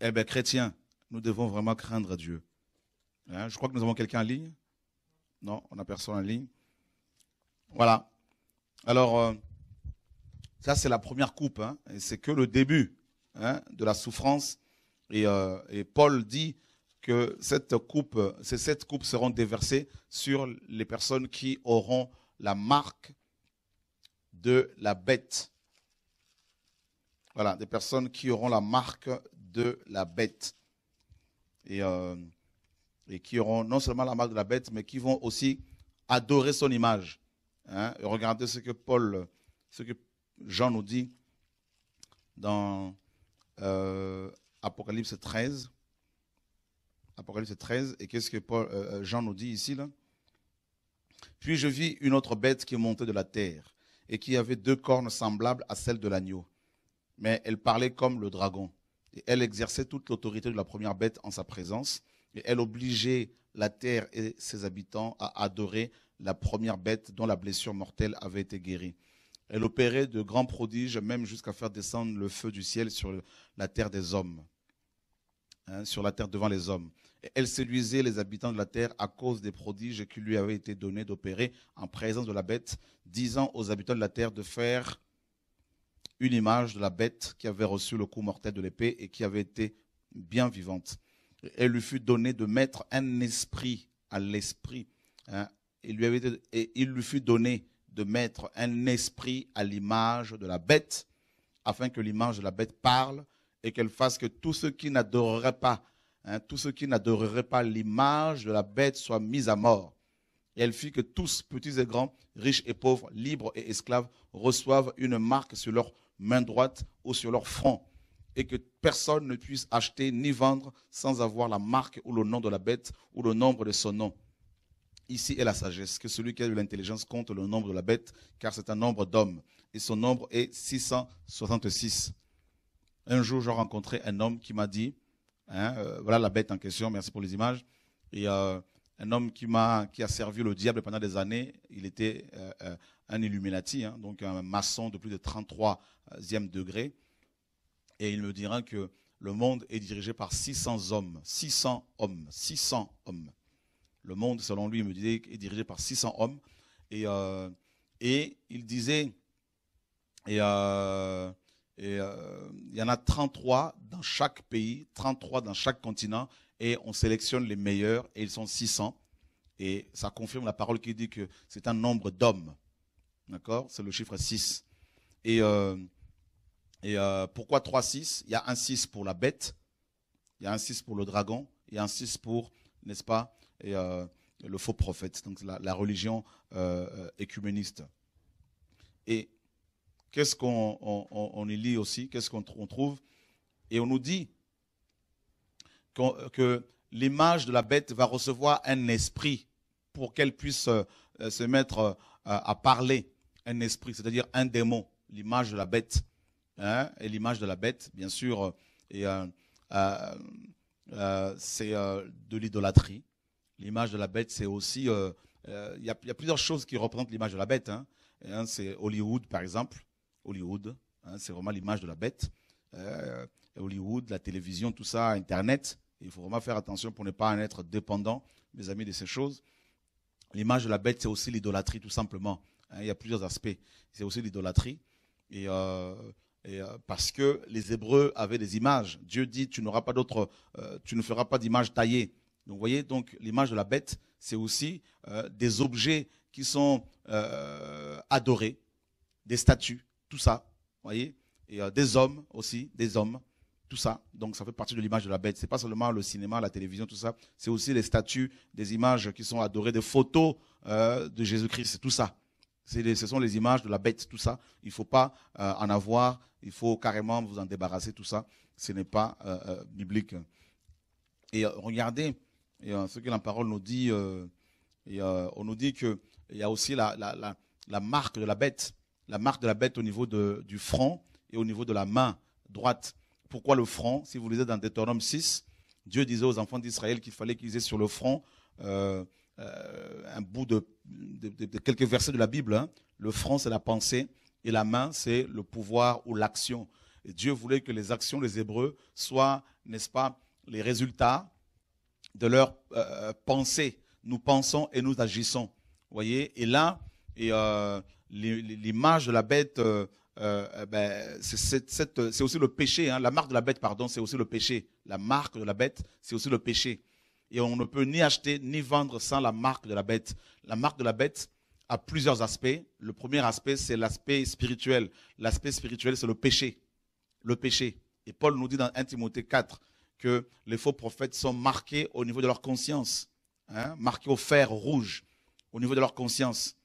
Eh bien, chrétiens, nous devons vraiment craindre Dieu. Hein? Je crois que nous avons quelqu'un en ligne. Non, on n'a personne en ligne. Voilà. Alors, euh, ça c'est la première coupe, hein, et c'est que le début hein, de la souffrance. Euh, et, Paul dit que cette coupe, ces sept coupes seront déversées sur les personnes qui auront la marque de la bête. Voilà, des personnes qui auront la marque de la bête. et euh, qui auront non seulement la marque de la bête, mais qui vont aussi adorer son image. Hein. regardez ce que Paul, ce que Jean nous dit dans euh, Apocalypse 13. Apocalypse 13, et qu'est-ce que euh, euh, Jean nous dit ici là Puis je vis une autre bête qui montait de la terre et qui avait deux cornes semblables à celles de l'agneau, mais elle parlait comme le dragon. Et elle exerçait toute l'autorité de la première bête en sa présence, et elle obligeait la terre et ses habitants à adorer la première bête dont la blessure mortelle avait été guérie. Elle opérait de grands prodiges, même jusqu'à faire descendre le feu du ciel sur la terre des hommes, hein, sur la terre devant les hommes. elle séduisait les habitants de la terre à cause des prodiges qui lui avaient été donnés d'opérer en présence de la bête, disant aux habitants de la terre de faire une image de la bête qui avait reçu le coup mortel de l'épée et qui avait été bien vivante. Elle lui fut donnée de mettre un esprit à l'esprit, hein, il lui, et il lui fut donné de mettre un esprit à l'image de la bête, afin que l'image de la bête parle et qu'elle fasse que tout ceux qui n'adorerait pas, hein, tous ceux qui n'adoreraient pas l'image de la bête soient mis à mort. Et elle fit que tous, petits et grands, riches et pauvres, libres et esclaves, reçoivent une marque sur leur main droite ou sur leur front, et que personne ne puisse acheter ni vendre sans avoir la marque ou le nom de la bête ou le nombre de son nom. Ici est la sagesse, que celui qui a de l'intelligence compte le nombre de la bête, car c'est un nombre d'hommes. Et son nombre est 666. Un jour, j'ai rencontré un homme qui m'a dit, hein, euh, voilà la bête en question, merci pour les images. Il y a un homme qui m'a, qui a servi le diable pendant des années, il était euh, euh, un Illuminati, hein, donc un maçon de plus de 33e degré. Et il me dira que le monde est dirigé par 600 hommes, 600 hommes, 600 hommes. Le Monde, selon lui, me disait, est dirigé par 600 hommes. Et, euh, et il disait, et, euh, euh, il y en a 33 dans chaque pays, 33 dans chaque continent, et on sélectionne les meilleurs, et ils sont 600. Et ça confirme la parole qui dit que c'est un nombre d'hommes. D'accord C'est le chiffre 6. Et, et pourquoi 3-6 Il y a un 6 pour la bête, il y a un 6 pour le dragon, il y a un 6 pour, n'est-ce pas, et euh, le faux prophète, donc la, religion euh, euh, écuméniste. Et qu'est-ce qu'on y lit aussi, qu'est-ce qu'on trouve Et on nous dit que l'image de la bête va recevoir un esprit pour qu'elle puisse se mettre à parler, un esprit, c'est-à-dire un démon, l'image de la bête. Hein? et l'image de la bête, bien sûr, c'est de l'idolâtrie, L'image de la bête, c'est aussi... Euh, euh, il y, a plusieurs choses qui représentent l'image de la bête. Hein. c'est Hollywood, par exemple. Hollywood, hein, c'est vraiment l'image de la bête. Euh, Hollywood, la télévision, tout ça, Internet. Il faut vraiment faire attention pour ne pas en être dépendant, mes amis, de ces choses. L'image de la bête, c'est aussi l'idolâtrie, tout simplement. Hein. il y a plusieurs aspects. C'est aussi l'idolâtrie. Et, parce que les Hébreux avaient des images. Dieu dit, tu n'auras pas d'autre tu ne feras pas d'image taillée. Donc vous voyez, donc l'image de la bête, c'est aussi euh, des objets qui sont euh, adorés, des statues, tout ça, vous voyez, et euh, des hommes aussi, des hommes, tout ça. Donc ça fait partie de l'image de la bête. C'est pas seulement le cinéma, la télévision, tout ça. C'est aussi les statues, des images qui sont adorées, des photos de Jésus-Christ, tout ça. ce sont les images de la bête, tout ça. Il ne faut pas en avoir, il faut carrément vous en débarrasser, tout ça. Ce n'est pas biblique. Et regardez et euh, ce que la parole nous dit, euh, euh, on nous dit qu'il y a aussi la, marque de la bête, la marque de la bête au niveau de, du front et au niveau de la main droite. Pourquoi le front Si vous lisez dans Deutéronome 6, Dieu disait aux enfants d'Israël qu'il fallait qu'ils aient sur le front un bout de, quelques versets de la Bible. Hein. Le front, c'est la pensée et la main, c'est le pouvoir ou l'action. Dieu voulait que les actions des Hébreux soient, n'est-ce pas, les résultats de leur euh, pensée. Nous pensons et nous agissons. voyez Et là, et, euh, l'image de la bête, euh, ben, c'est aussi le péché. Hein. La marque de la bête, pardon, c'est aussi le péché. La marque de la bête, c'est aussi le péché. Et on ne peut ni acheter ni vendre sans la marque de la bête. La marque de la bête a plusieurs aspects. Le premier aspect, c'est l'aspect spirituel. L'aspect spirituel, c'est le péché. Le péché. Et Paul nous dit dans 1 Timothée 4, que les faux prophètes sont marqués au niveau de leur conscience, hein, marqués au fer rouge, au niveau de leur conscience.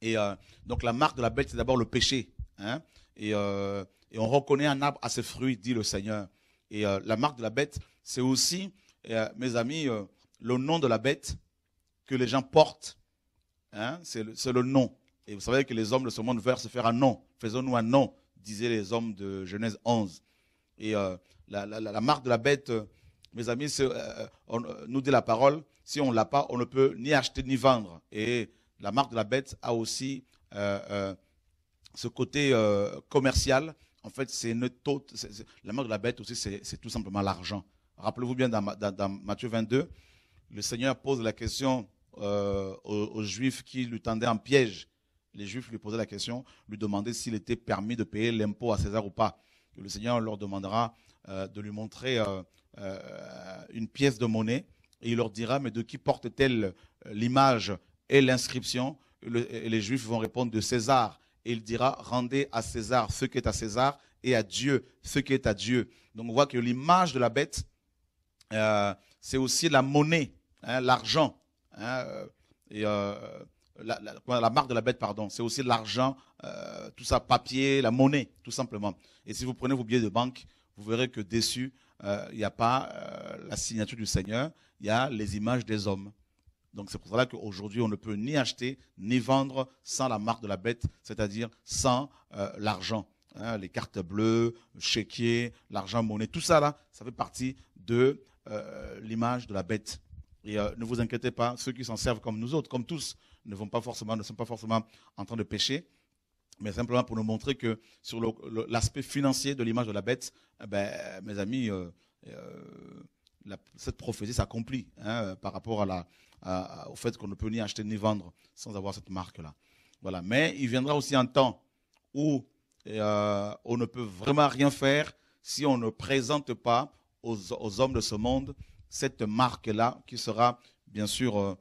Et euh, donc la marque de la bête, c'est d'abord le péché. Hein. Euh, et, on reconnaît un arbre à ses fruits, dit le Seigneur. Et euh, la marque de la bête, c'est aussi, mes amis, le nom de la bête que les gens portent. Hein, c'est le, nom. Et vous savez que les hommes de ce monde veulent se faire un nom. Faisons-nous un nom, disaient les hommes de Genèse 11. Et la, marque de la bête, euh, mes amis, euh, euh, nous dit la parole, si on ne l'a pas, on ne peut ni acheter ni vendre. Et la marque de la bête a aussi ce côté commercial. En fait, c'est la marque de la bête aussi, c'est tout simplement l'argent. Rappelez-vous bien dans, Matthieu 22, le Seigneur pose la question aux, Juifs qui lui tendaient en piège. Les Juifs lui posaient la question, lui demandaient s'il était permis de payer l'impôt à César ou pas. le Seigneur leur demandera euh, de lui montrer euh, euh, une pièce de monnaie et il leur dira, mais de qui porte-t-elle l'image et l'inscription et Les Juifs vont répondre de César. Et il dira, rendez à César ce qui est à César et à Dieu ce qui est à Dieu. Donc on voit que l'image de la bête, c'est aussi la monnaie, hein, l'argent. Hein, la, marque de la bête, pardon, c'est aussi l'argent, tout ça, papier, la monnaie, tout simplement. Et si vous prenez vos billets de banque, vous verrez que dessus, euh, il n'y a pas euh, la signature du Seigneur, il y a les images des hommes. Donc c'est pour cela qu'aujourd'hui, on ne peut ni acheter ni vendre sans la marque de la bête, c'est-à-dire sans euh, l'argent. Hein, les cartes bleues, chéquier, l'argent monnaie, tout ça ça fait partie de l'image de la bête. Et ne vous inquiétez pas, ceux qui s'en servent comme nous autres, comme tous, ne vont pas forcément, ne sont pas forcément en train de pécher, mais simplement pour nous montrer que sur l'aspect financier de l'image de la bête, eh ben, mes amis, euh, euh, cette prophétie s'accomplit hein, par rapport au fait qu'on ne peut ni acheter ni vendre sans avoir cette marque-là. Voilà. Mais il viendra aussi un temps où euh, on ne peut vraiment rien faire si on ne présente pas aux, hommes de ce monde cette marque-là qui sera bien sûr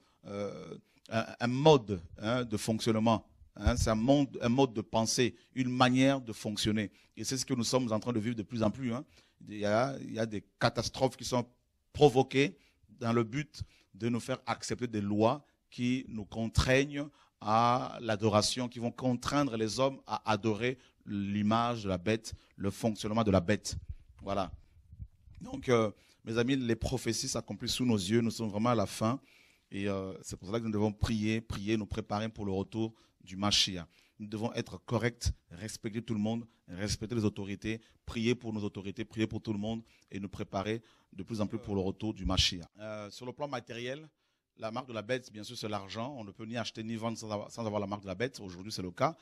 un, mode hein, de fonctionnement Hein, c'est un mode de pensée, une manière de fonctionner. Et c'est ce que nous sommes en train de vivre de plus en plus. Hein. Il, y a, des catastrophes qui sont provoquées dans le but de nous faire accepter des lois qui nous contraignent à l'adoration, qui vont contraindre les hommes à adorer l'image de la bête, le fonctionnement de la bête. Voilà. Donc, euh, mes amis, les prophéties s'accomplissent sous nos yeux. Nous sommes vraiment à la fin. Et euh, c'est pour cela que nous devons prier, prier, nous préparer pour le retour du Machia. Hein. Nous devons être corrects, respecter tout le monde, respecter les autorités, prier pour nos autorités, prier pour tout le monde et nous préparer de plus en plus pour le retour du Machia. Hein. Euh, sur le plan matériel, la marque de la bête, bien sûr, c'est l'argent. On ne peut ni acheter ni vendre sans avoir, la marque de la bête. Aujourd'hui, c'est le cas.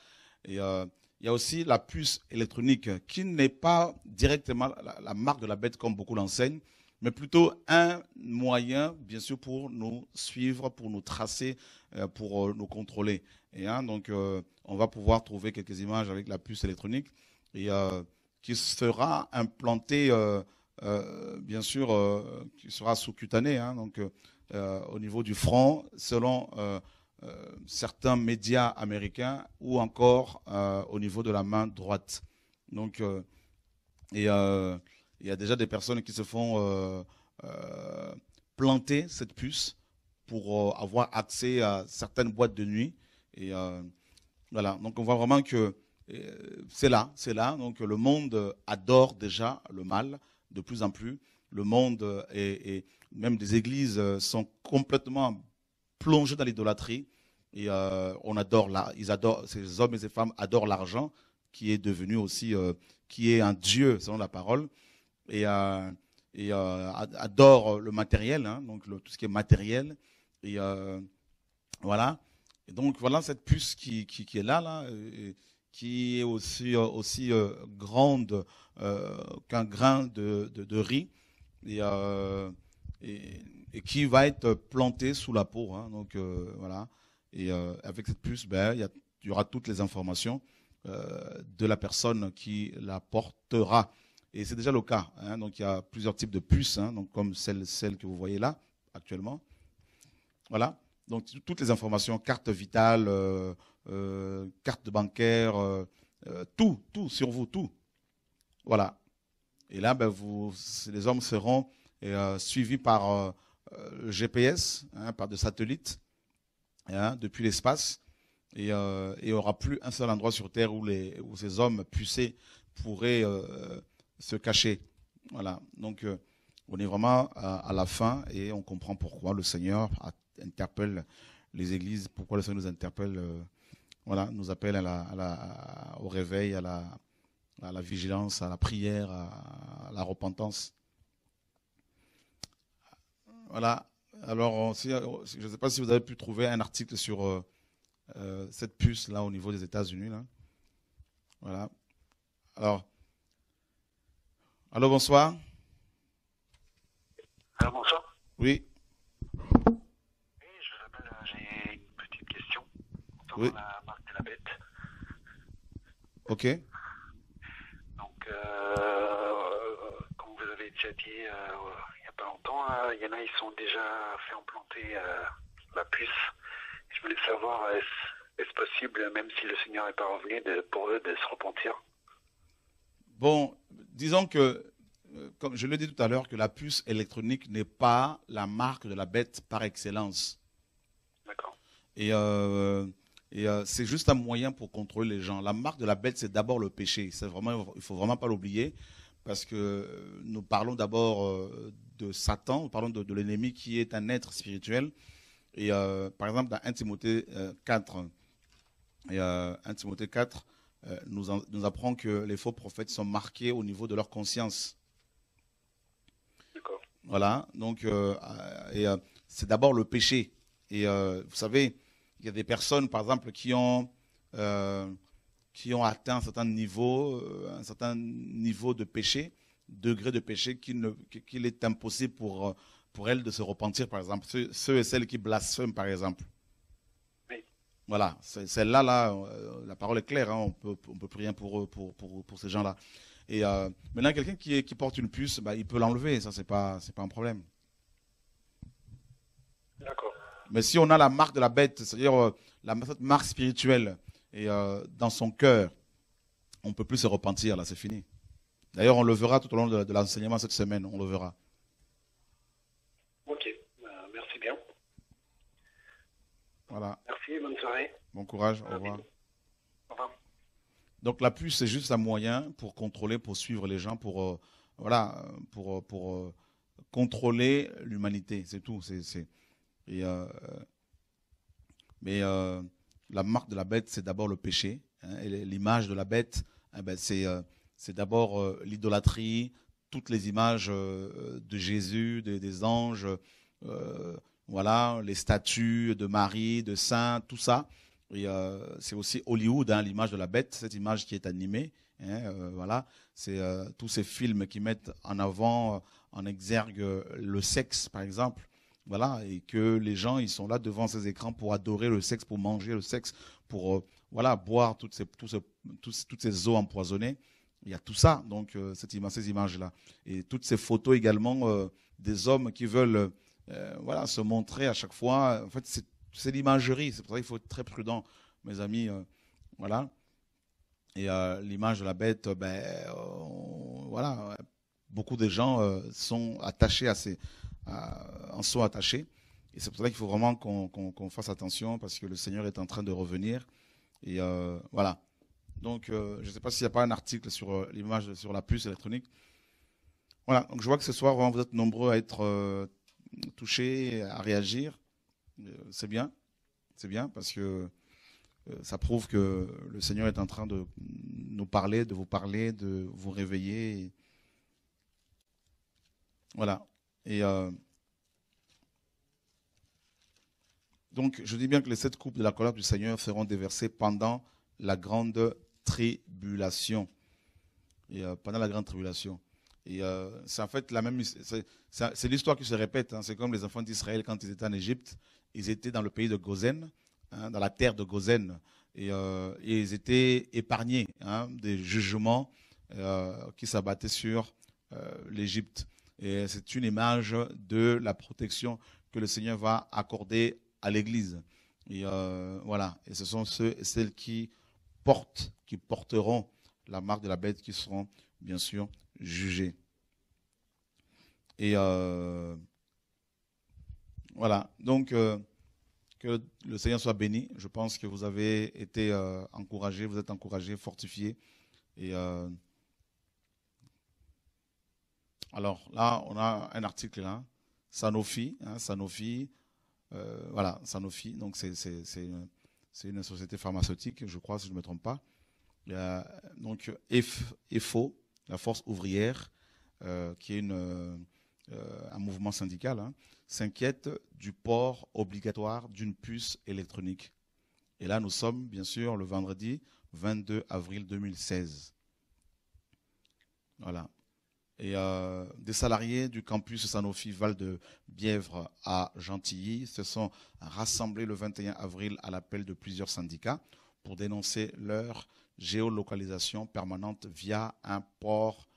Euh, il y a aussi la puce électronique qui n'est pas directement la, la, marque de la bête comme beaucoup l'enseignent, mais plutôt un moyen, bien sûr, pour nous suivre, pour nous tracer, euh, pour euh, nous contrôler. Et hein, donc, euh, on va pouvoir trouver quelques images avec la puce électronique et qui sera implantée, bien sûr, qui sera sous-cutanée, hein. donc au niveau du front, selon certains médias américains, ou encore au niveau de la main droite. Donc, et il y a déjà des personnes qui se font euh, euh, planter cette puce pour euh, avoir accès à certaines boîtes de nuit. Et voilà, donc on voit vraiment que c'est là, c'est là. Donc le monde adore déjà le mal de plus en plus. Le monde et, même des églises sont complètement plongées dans l'idolâtrie. Et on adore là, ils ces hommes et ces femmes adorent l'argent qui est devenu aussi, qui est un dieu selon la parole et, euh, euh, adore euh, le matériel, hein, donc tout ce qui est matériel. Et voilà. donc voilà cette puce qui, est là, qui est aussi, aussi grande qu'un grain de, riz. Et, qui va être plantée sous la peau. Hein, donc voilà. Et avec cette puce, ben, il ben, y y aura toutes les informations de la personne qui la portera. Et c'est déjà le cas. Hein. donc il y a plusieurs types de puces, hein, donc comme celle, que vous voyez là actuellement. Voilà. Donc toutes les informations, carte vitale, euh, euh carte bancaire, euh, euh, tout, tout sur vous, tout. Voilà. Et là, ben, les hommes seront suivis par le GPS, hein, par des satellites, depuis l'espace. Et, il n'y aura plus un seul endroit sur Terre où, où ces hommes pucés pourraient se cacher. Voilà. Donc, euh, on est vraiment à, la fin et on comprend pourquoi le Seigneur interpelle les églises, pourquoi le Seigneur nous interpelle, euh, voilà, nous appelle à la, au réveil, à la, la, vigilance, à la prière, à, la repentance. Voilà. Alors, je ne sais pas si vous avez pu trouver un article sur euh, cette puce là au niveau des États-Unis. Voilà. Alors, Allô, bonsoir. Allô, bonsoir. Oui. Oui, je vous appelle, euh, j'ai une petite question. Oui. La marque de la bête. Ok. Donc, euh, comme vous avez déjà dit euh, il n'y a pas longtemps, il y en a, ils sont déjà fait implanter la puce. Je voulais savoir, est-ce est possible, même si le Seigneur n'est pas revenu, de, pour eux de se repentir Bon, disons que, euh, comme je l'ai dit tout à l'heure, que la puce électronique n'est pas la marque de la bête par excellence. D'accord. Et, euh, euh, c'est juste un moyen pour contrôler les gens. La marque de la bête, c'est d'abord le péché. C'est vraiment, il faut vraiment pas l'oublier, parce que nous parlons d'abord de Satan, nous parlons de, l'ennemi qui est un être spirituel. Et par exemple, dans 1 4, et, 1 Timothée 4 euh, nous, apprenons apprend que les faux prophètes sont marqués au niveau de leur conscience. Voilà, donc euh, et, euh, c'est d'abord le péché. Et vous savez, il y a des personnes, par exemple, qui ont, qui ont atteint un certain niveau, un certain niveau de péché, degré de péché, qu'il, est impossible pour, pour elles de se repentir, par exemple. ceux et celles qui blasphèment, par exemple. Voilà, celle-là, euh, la parole est claire, hein. on peut, ne peut plus rien pour, pour, ces gens-là. Et euh, maintenant, quelqu'un qui, porte une puce, bah, il peut l'enlever, ça, ce n'est pas, un problème. D'accord. Mais si on a la marque de la bête, c'est-à-dire euh, la marque spirituelle, et dans son cœur, on ne peut plus se repentir, là, c'est fini. D'ailleurs, on le verra tout au long de, de l'enseignement cette semaine, on le verra. Ok, bah, merci bien. Voilà. Bon courage, au revoir. Donc la puce, c'est juste un moyen pour contrôler, pour suivre les gens, pour, euh, voilà, pour, euh, pour euh, contrôler l'humanité, c'est tout. C'est, mais la marque de la bête, c'est d'abord le péché. Hein, l'image de la bête, eh ben, c'est, d'abord l'idolâtrie, toutes les images de Jésus, des anges. Voilà, les statues de Marie, de Saint, tout ça. Euh, c'est aussi Hollywood, hein, l'image de la bête, cette image qui est animée. Hein, euh, voilà, c'est euh, tous ces films qui mettent en avant, en exergue le sexe, par exemple. Voilà, et que les gens, ils sont là devant ces écrans pour adorer le sexe, pour manger le sexe, pour voilà boire toutes ces, eaux empoisonnées. Il y a tout ça, donc ces images-là. Et toutes ces photos également des hommes qui veulent euh, voilà, se montrer à chaque fois. En fait, c'est l'imagerie, c'est pour ça qu'il faut être très prudent, mes amis. Euh, voilà. Et euh, l'image de la bête, ben, voilà, beaucoup de gens sont attachés à ces, en sont attachés. Et c'est pour ça qu'il faut vraiment qu'on fasse attention parce que le Seigneur est en train de revenir. Et voilà. Donc, je ne sais pas s'il n'y a pas un article sur l'image, sur la puce électronique. Voilà, donc je vois que ce soir, vraiment, vous êtes nombreux à être toucher, à réagir, euh, c'est bien. C'est bien parce que euh, ça prouve que le Seigneur est en train de nous parler, de vous parler, de vous réveiller. Voilà. Et euh, donc, je dis bien que les sept coupes de la colère du Seigneur seront déversées pendant la grande tribulation. Et pendant la grande tribulation. Euh, c'est en fait la même, c'est l'histoire qui se répète. Hein. C'est comme les enfants d'Israël quand ils étaient en Égypte, ils étaient dans le pays de Gozen, hein, dans la terre de Gozen, et, euh, ils étaient épargnés hein, des jugements euh, qui s'abattaient sur l'Égypte. Et c'est une image de la protection que le Seigneur va accorder à l'Église. Et voilà. Et ce sont ceux et celles qui portent, qui porteront la marque de la bête, qui seront bien sûr jugé. Et euh, voilà, donc euh, que le Seigneur soit béni. Je pense que vous avez été encouragé, encouragés, vous êtes encouragé, fortifié. Et euh, alors là, on a un article là, hein. Sanofi, hein, Sanofi, voilà, Sanofi. Donc c'est une, une, société pharmaceutique, je crois, si je ne me trompe pas. donc EFO, la force ouvrière, euh, qui est euh, euh, un mouvement syndical, hein, s'inquiète du port obligatoire d'une puce électronique. Et là, nous sommes, bien sûr, le vendredi 22 avril 2016. Voilà. Et des salariés du campus Sanofi Val de Bièvre à Gentilly se sont rassemblés le 21 avril à l'appel de plusieurs syndicats pour dénoncer leur géolocalisation permanente via un port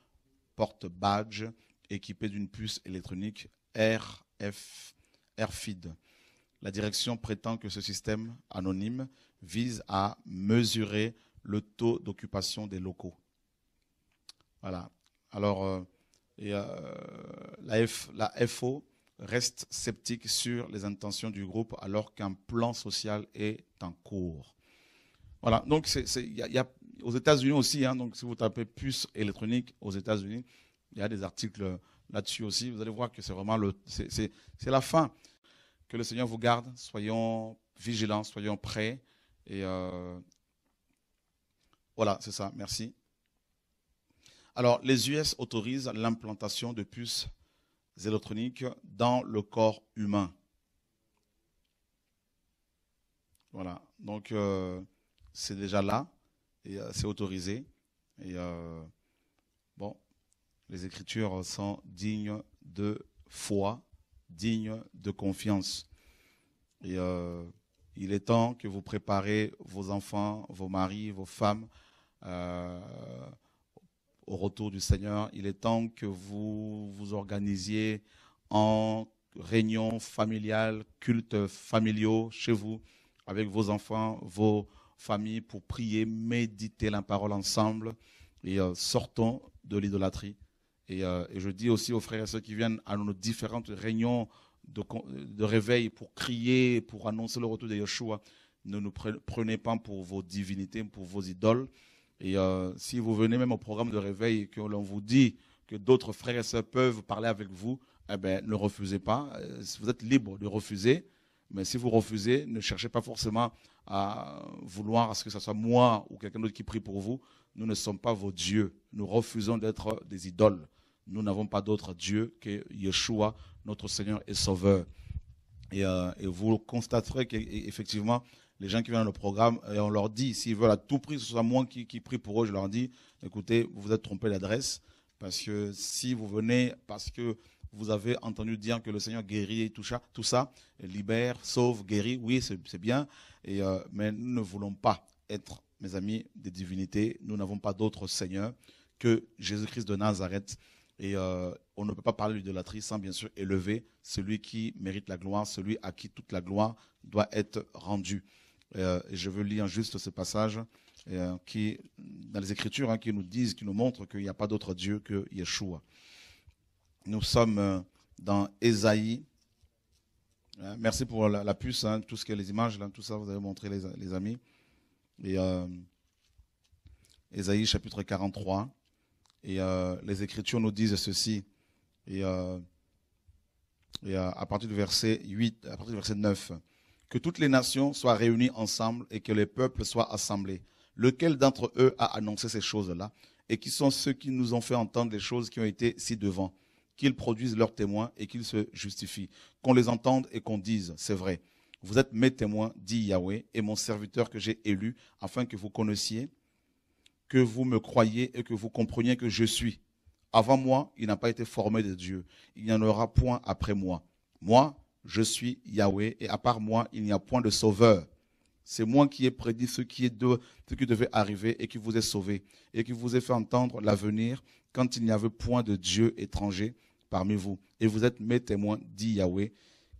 porte-badge équipé d'une puce électronique RF, RFID. La direction prétend que ce système anonyme vise à mesurer le taux d'occupation des locaux. Voilà. Alors, euh, euh, la FO reste sceptique sur les intentions du groupe alors qu'un plan social est en cours. Voilà, donc il y, a aux États-Unis aussi, hein, donc si vous tapez puce électronique aux États-Unis, il y a des articles là-dessus aussi. Vous allez voir que c'est vraiment le, c'est la fin. Que le Seigneur vous garde. Soyons vigilants, soyons prêts. Et euh, voilà, c'est ça. Merci. Alors, les US autorisent l'implantation de puces électroniques dans le corps humain. Voilà. Donc, euh, c'est déjà là et euh, c'est autorisé. Et euh, bon, les Écritures sont dignes de foi, dignes de confiance. Et euh, il est temps que vous préparez vos enfants, vos maris, vos femmes au retour du Seigneur. Il est temps que vous vous organisiez en réunion familiale, culte familiaux chez vous, avec vos enfants, vos, famille pour prier, méditer la parole ensemble et euh, sortons de l'idolâtrie. Euh, et, je dis aussi aux frères et sœurs qui viennent à nos différentes réunions de, réveil pour crier, pour annoncer le retour de Yeshua, ne nous prenez pas pour vos divinités, pour vos idoles. Et euh, si vous venez même au programme de réveil et que l'on vous dit que d'autres frères et sœurs peuvent parler avec vous, eh bien, ne refusez pas. Vous êtes libre de refuser. Mais si vous refusez, ne cherchez pas forcément à vouloir à ce que ce soit moi ou quelqu'un d'autre qui prie pour vous. Nous ne sommes pas vos dieux. Nous refusons d'être des idoles. Nous n'avons pas d'autre Dieu que Yeshua, notre Seigneur et Sauveur. Et, euh, vous constaterez qu'effectivement, les gens qui viennent dans le programme, et euh, on leur dit, s'ils veulent à tout prix que ce soit moi qui, qui prie pour eux, je leur dis, écoutez, vous vous êtes trompé d'adresse, parce que si vous venez, parce que vous avez entendu dire que le Seigneur guérit tout ça, libère, sauve, guérit. Oui, c'est bien, euh, mais nous ne voulons pas être, mes amis, des divinités. Nous n'avons pas d'autre Seigneur que Jésus-Christ de Nazareth. Et euh, on ne peut pas parler de d'idolâtrie sans bien sûr élever celui qui mérite la gloire, celui à qui toute la gloire doit être rendue. Euh, je veux lire juste ce passage qui, dans les Écritures, hein, qui nous disent, qui nous montrent qu'il n'y a pas d'autre Dieu que Yeshua. Nous sommes euh, dans Ésaïe. Hein, merci pour la, puce, hein, tout ce est les images, tout ça, vous avez montré les, amis. Et euh, chapitre 43. Et euh, les Écritures nous disent ceci. Et, à partir du verset 8, à partir du verset 9, que toutes les nations soient réunies ensemble et que les peuples soient assemblés. Lequel d'entre eux a annoncé ces choses-là et qui sont ceux qui nous ont fait entendre les choses qui ont été ci devant qu'ils produisent leurs témoins et qu'ils se justifient, qu'on les entende et qu'on dise, c'est vrai, vous êtes mes témoins, dit Yahweh, et mon serviteur que j'ai élu, afin que vous connaissiez, que vous me croyiez et que vous compreniez que je suis. Avant moi, il n'a pas été formé de Dieu. Il n'y en aura point après moi. Moi, je suis Yahweh, et à part moi, il n'y a point de sauveur. C'est moi qui ai prédit ce qui, est de, ce qui devait arriver et qui vous ai sauvé, et qui vous ai fait entendre l'avenir quand il n'y avait point de Dieu étranger parmi vous. Et vous êtes mes témoins, dit Yahweh,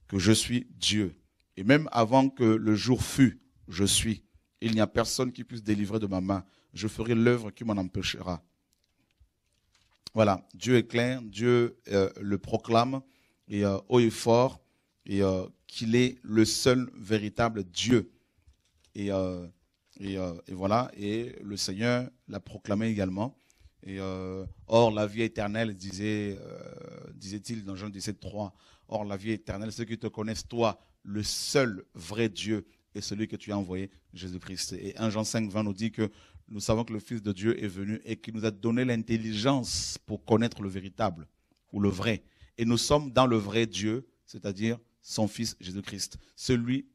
que je suis Dieu. Et même avant que le jour fût, je suis. Il n'y a personne qui puisse délivrer de ma main. Je ferai l'œuvre qui m'en empêchera. Voilà, Dieu est clair, Dieu euh, le proclame et euh, haut et fort, et euh, qu'il est le seul véritable Dieu. et voilà, et le Seigneur l'a proclamé également. Euh, or, la vie éternelle, disait, euh, disait-il dans Jean 17, 3, or, la vie éternelle, ceux qui te connaissent, toi, le seul vrai Dieu, est celui que tu as envoyé, Jésus-Christ. Et 1 Jean 5, 20 nous dit que nous savons que le Fils de Dieu est venu et qu'il nous a donné l'intelligence pour connaître le véritable ou le vrai. Et nous sommes dans le vrai Dieu, c'est-à-dire son Fils Jésus-Christ, celui,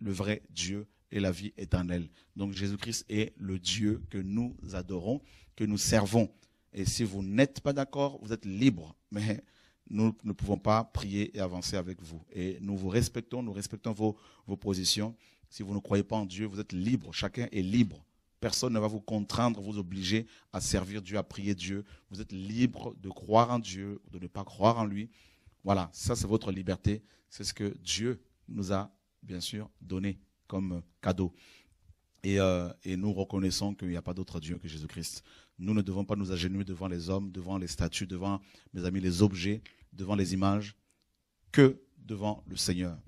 le vrai Dieu, et la vie éternelle. Donc Jésus-Christ est le Dieu que nous adorons, que nous servons. Et si vous n'êtes pas d'accord, vous êtes libre. Mais nous ne pouvons pas prier et avancer avec vous. Et nous vous respectons, nous respectons vos, vos positions. Si vous ne croyez pas en Dieu, vous êtes libre. Chacun est libre. Personne ne va vous contraindre, vous obliger à servir Dieu, à prier Dieu. Vous êtes libre de croire en Dieu ou de ne pas croire en lui. Voilà, ça c'est votre liberté. C'est ce que Dieu nous a bien sûr donné comme cadeau. Euh, et, nous reconnaissons qu'il n'y a pas d'autre Dieu que Jésus-Christ. Nous ne devons pas nous agenouiller devant les hommes, devant les statues, devant, mes amis, les objets, devant les images, que devant le Seigneur.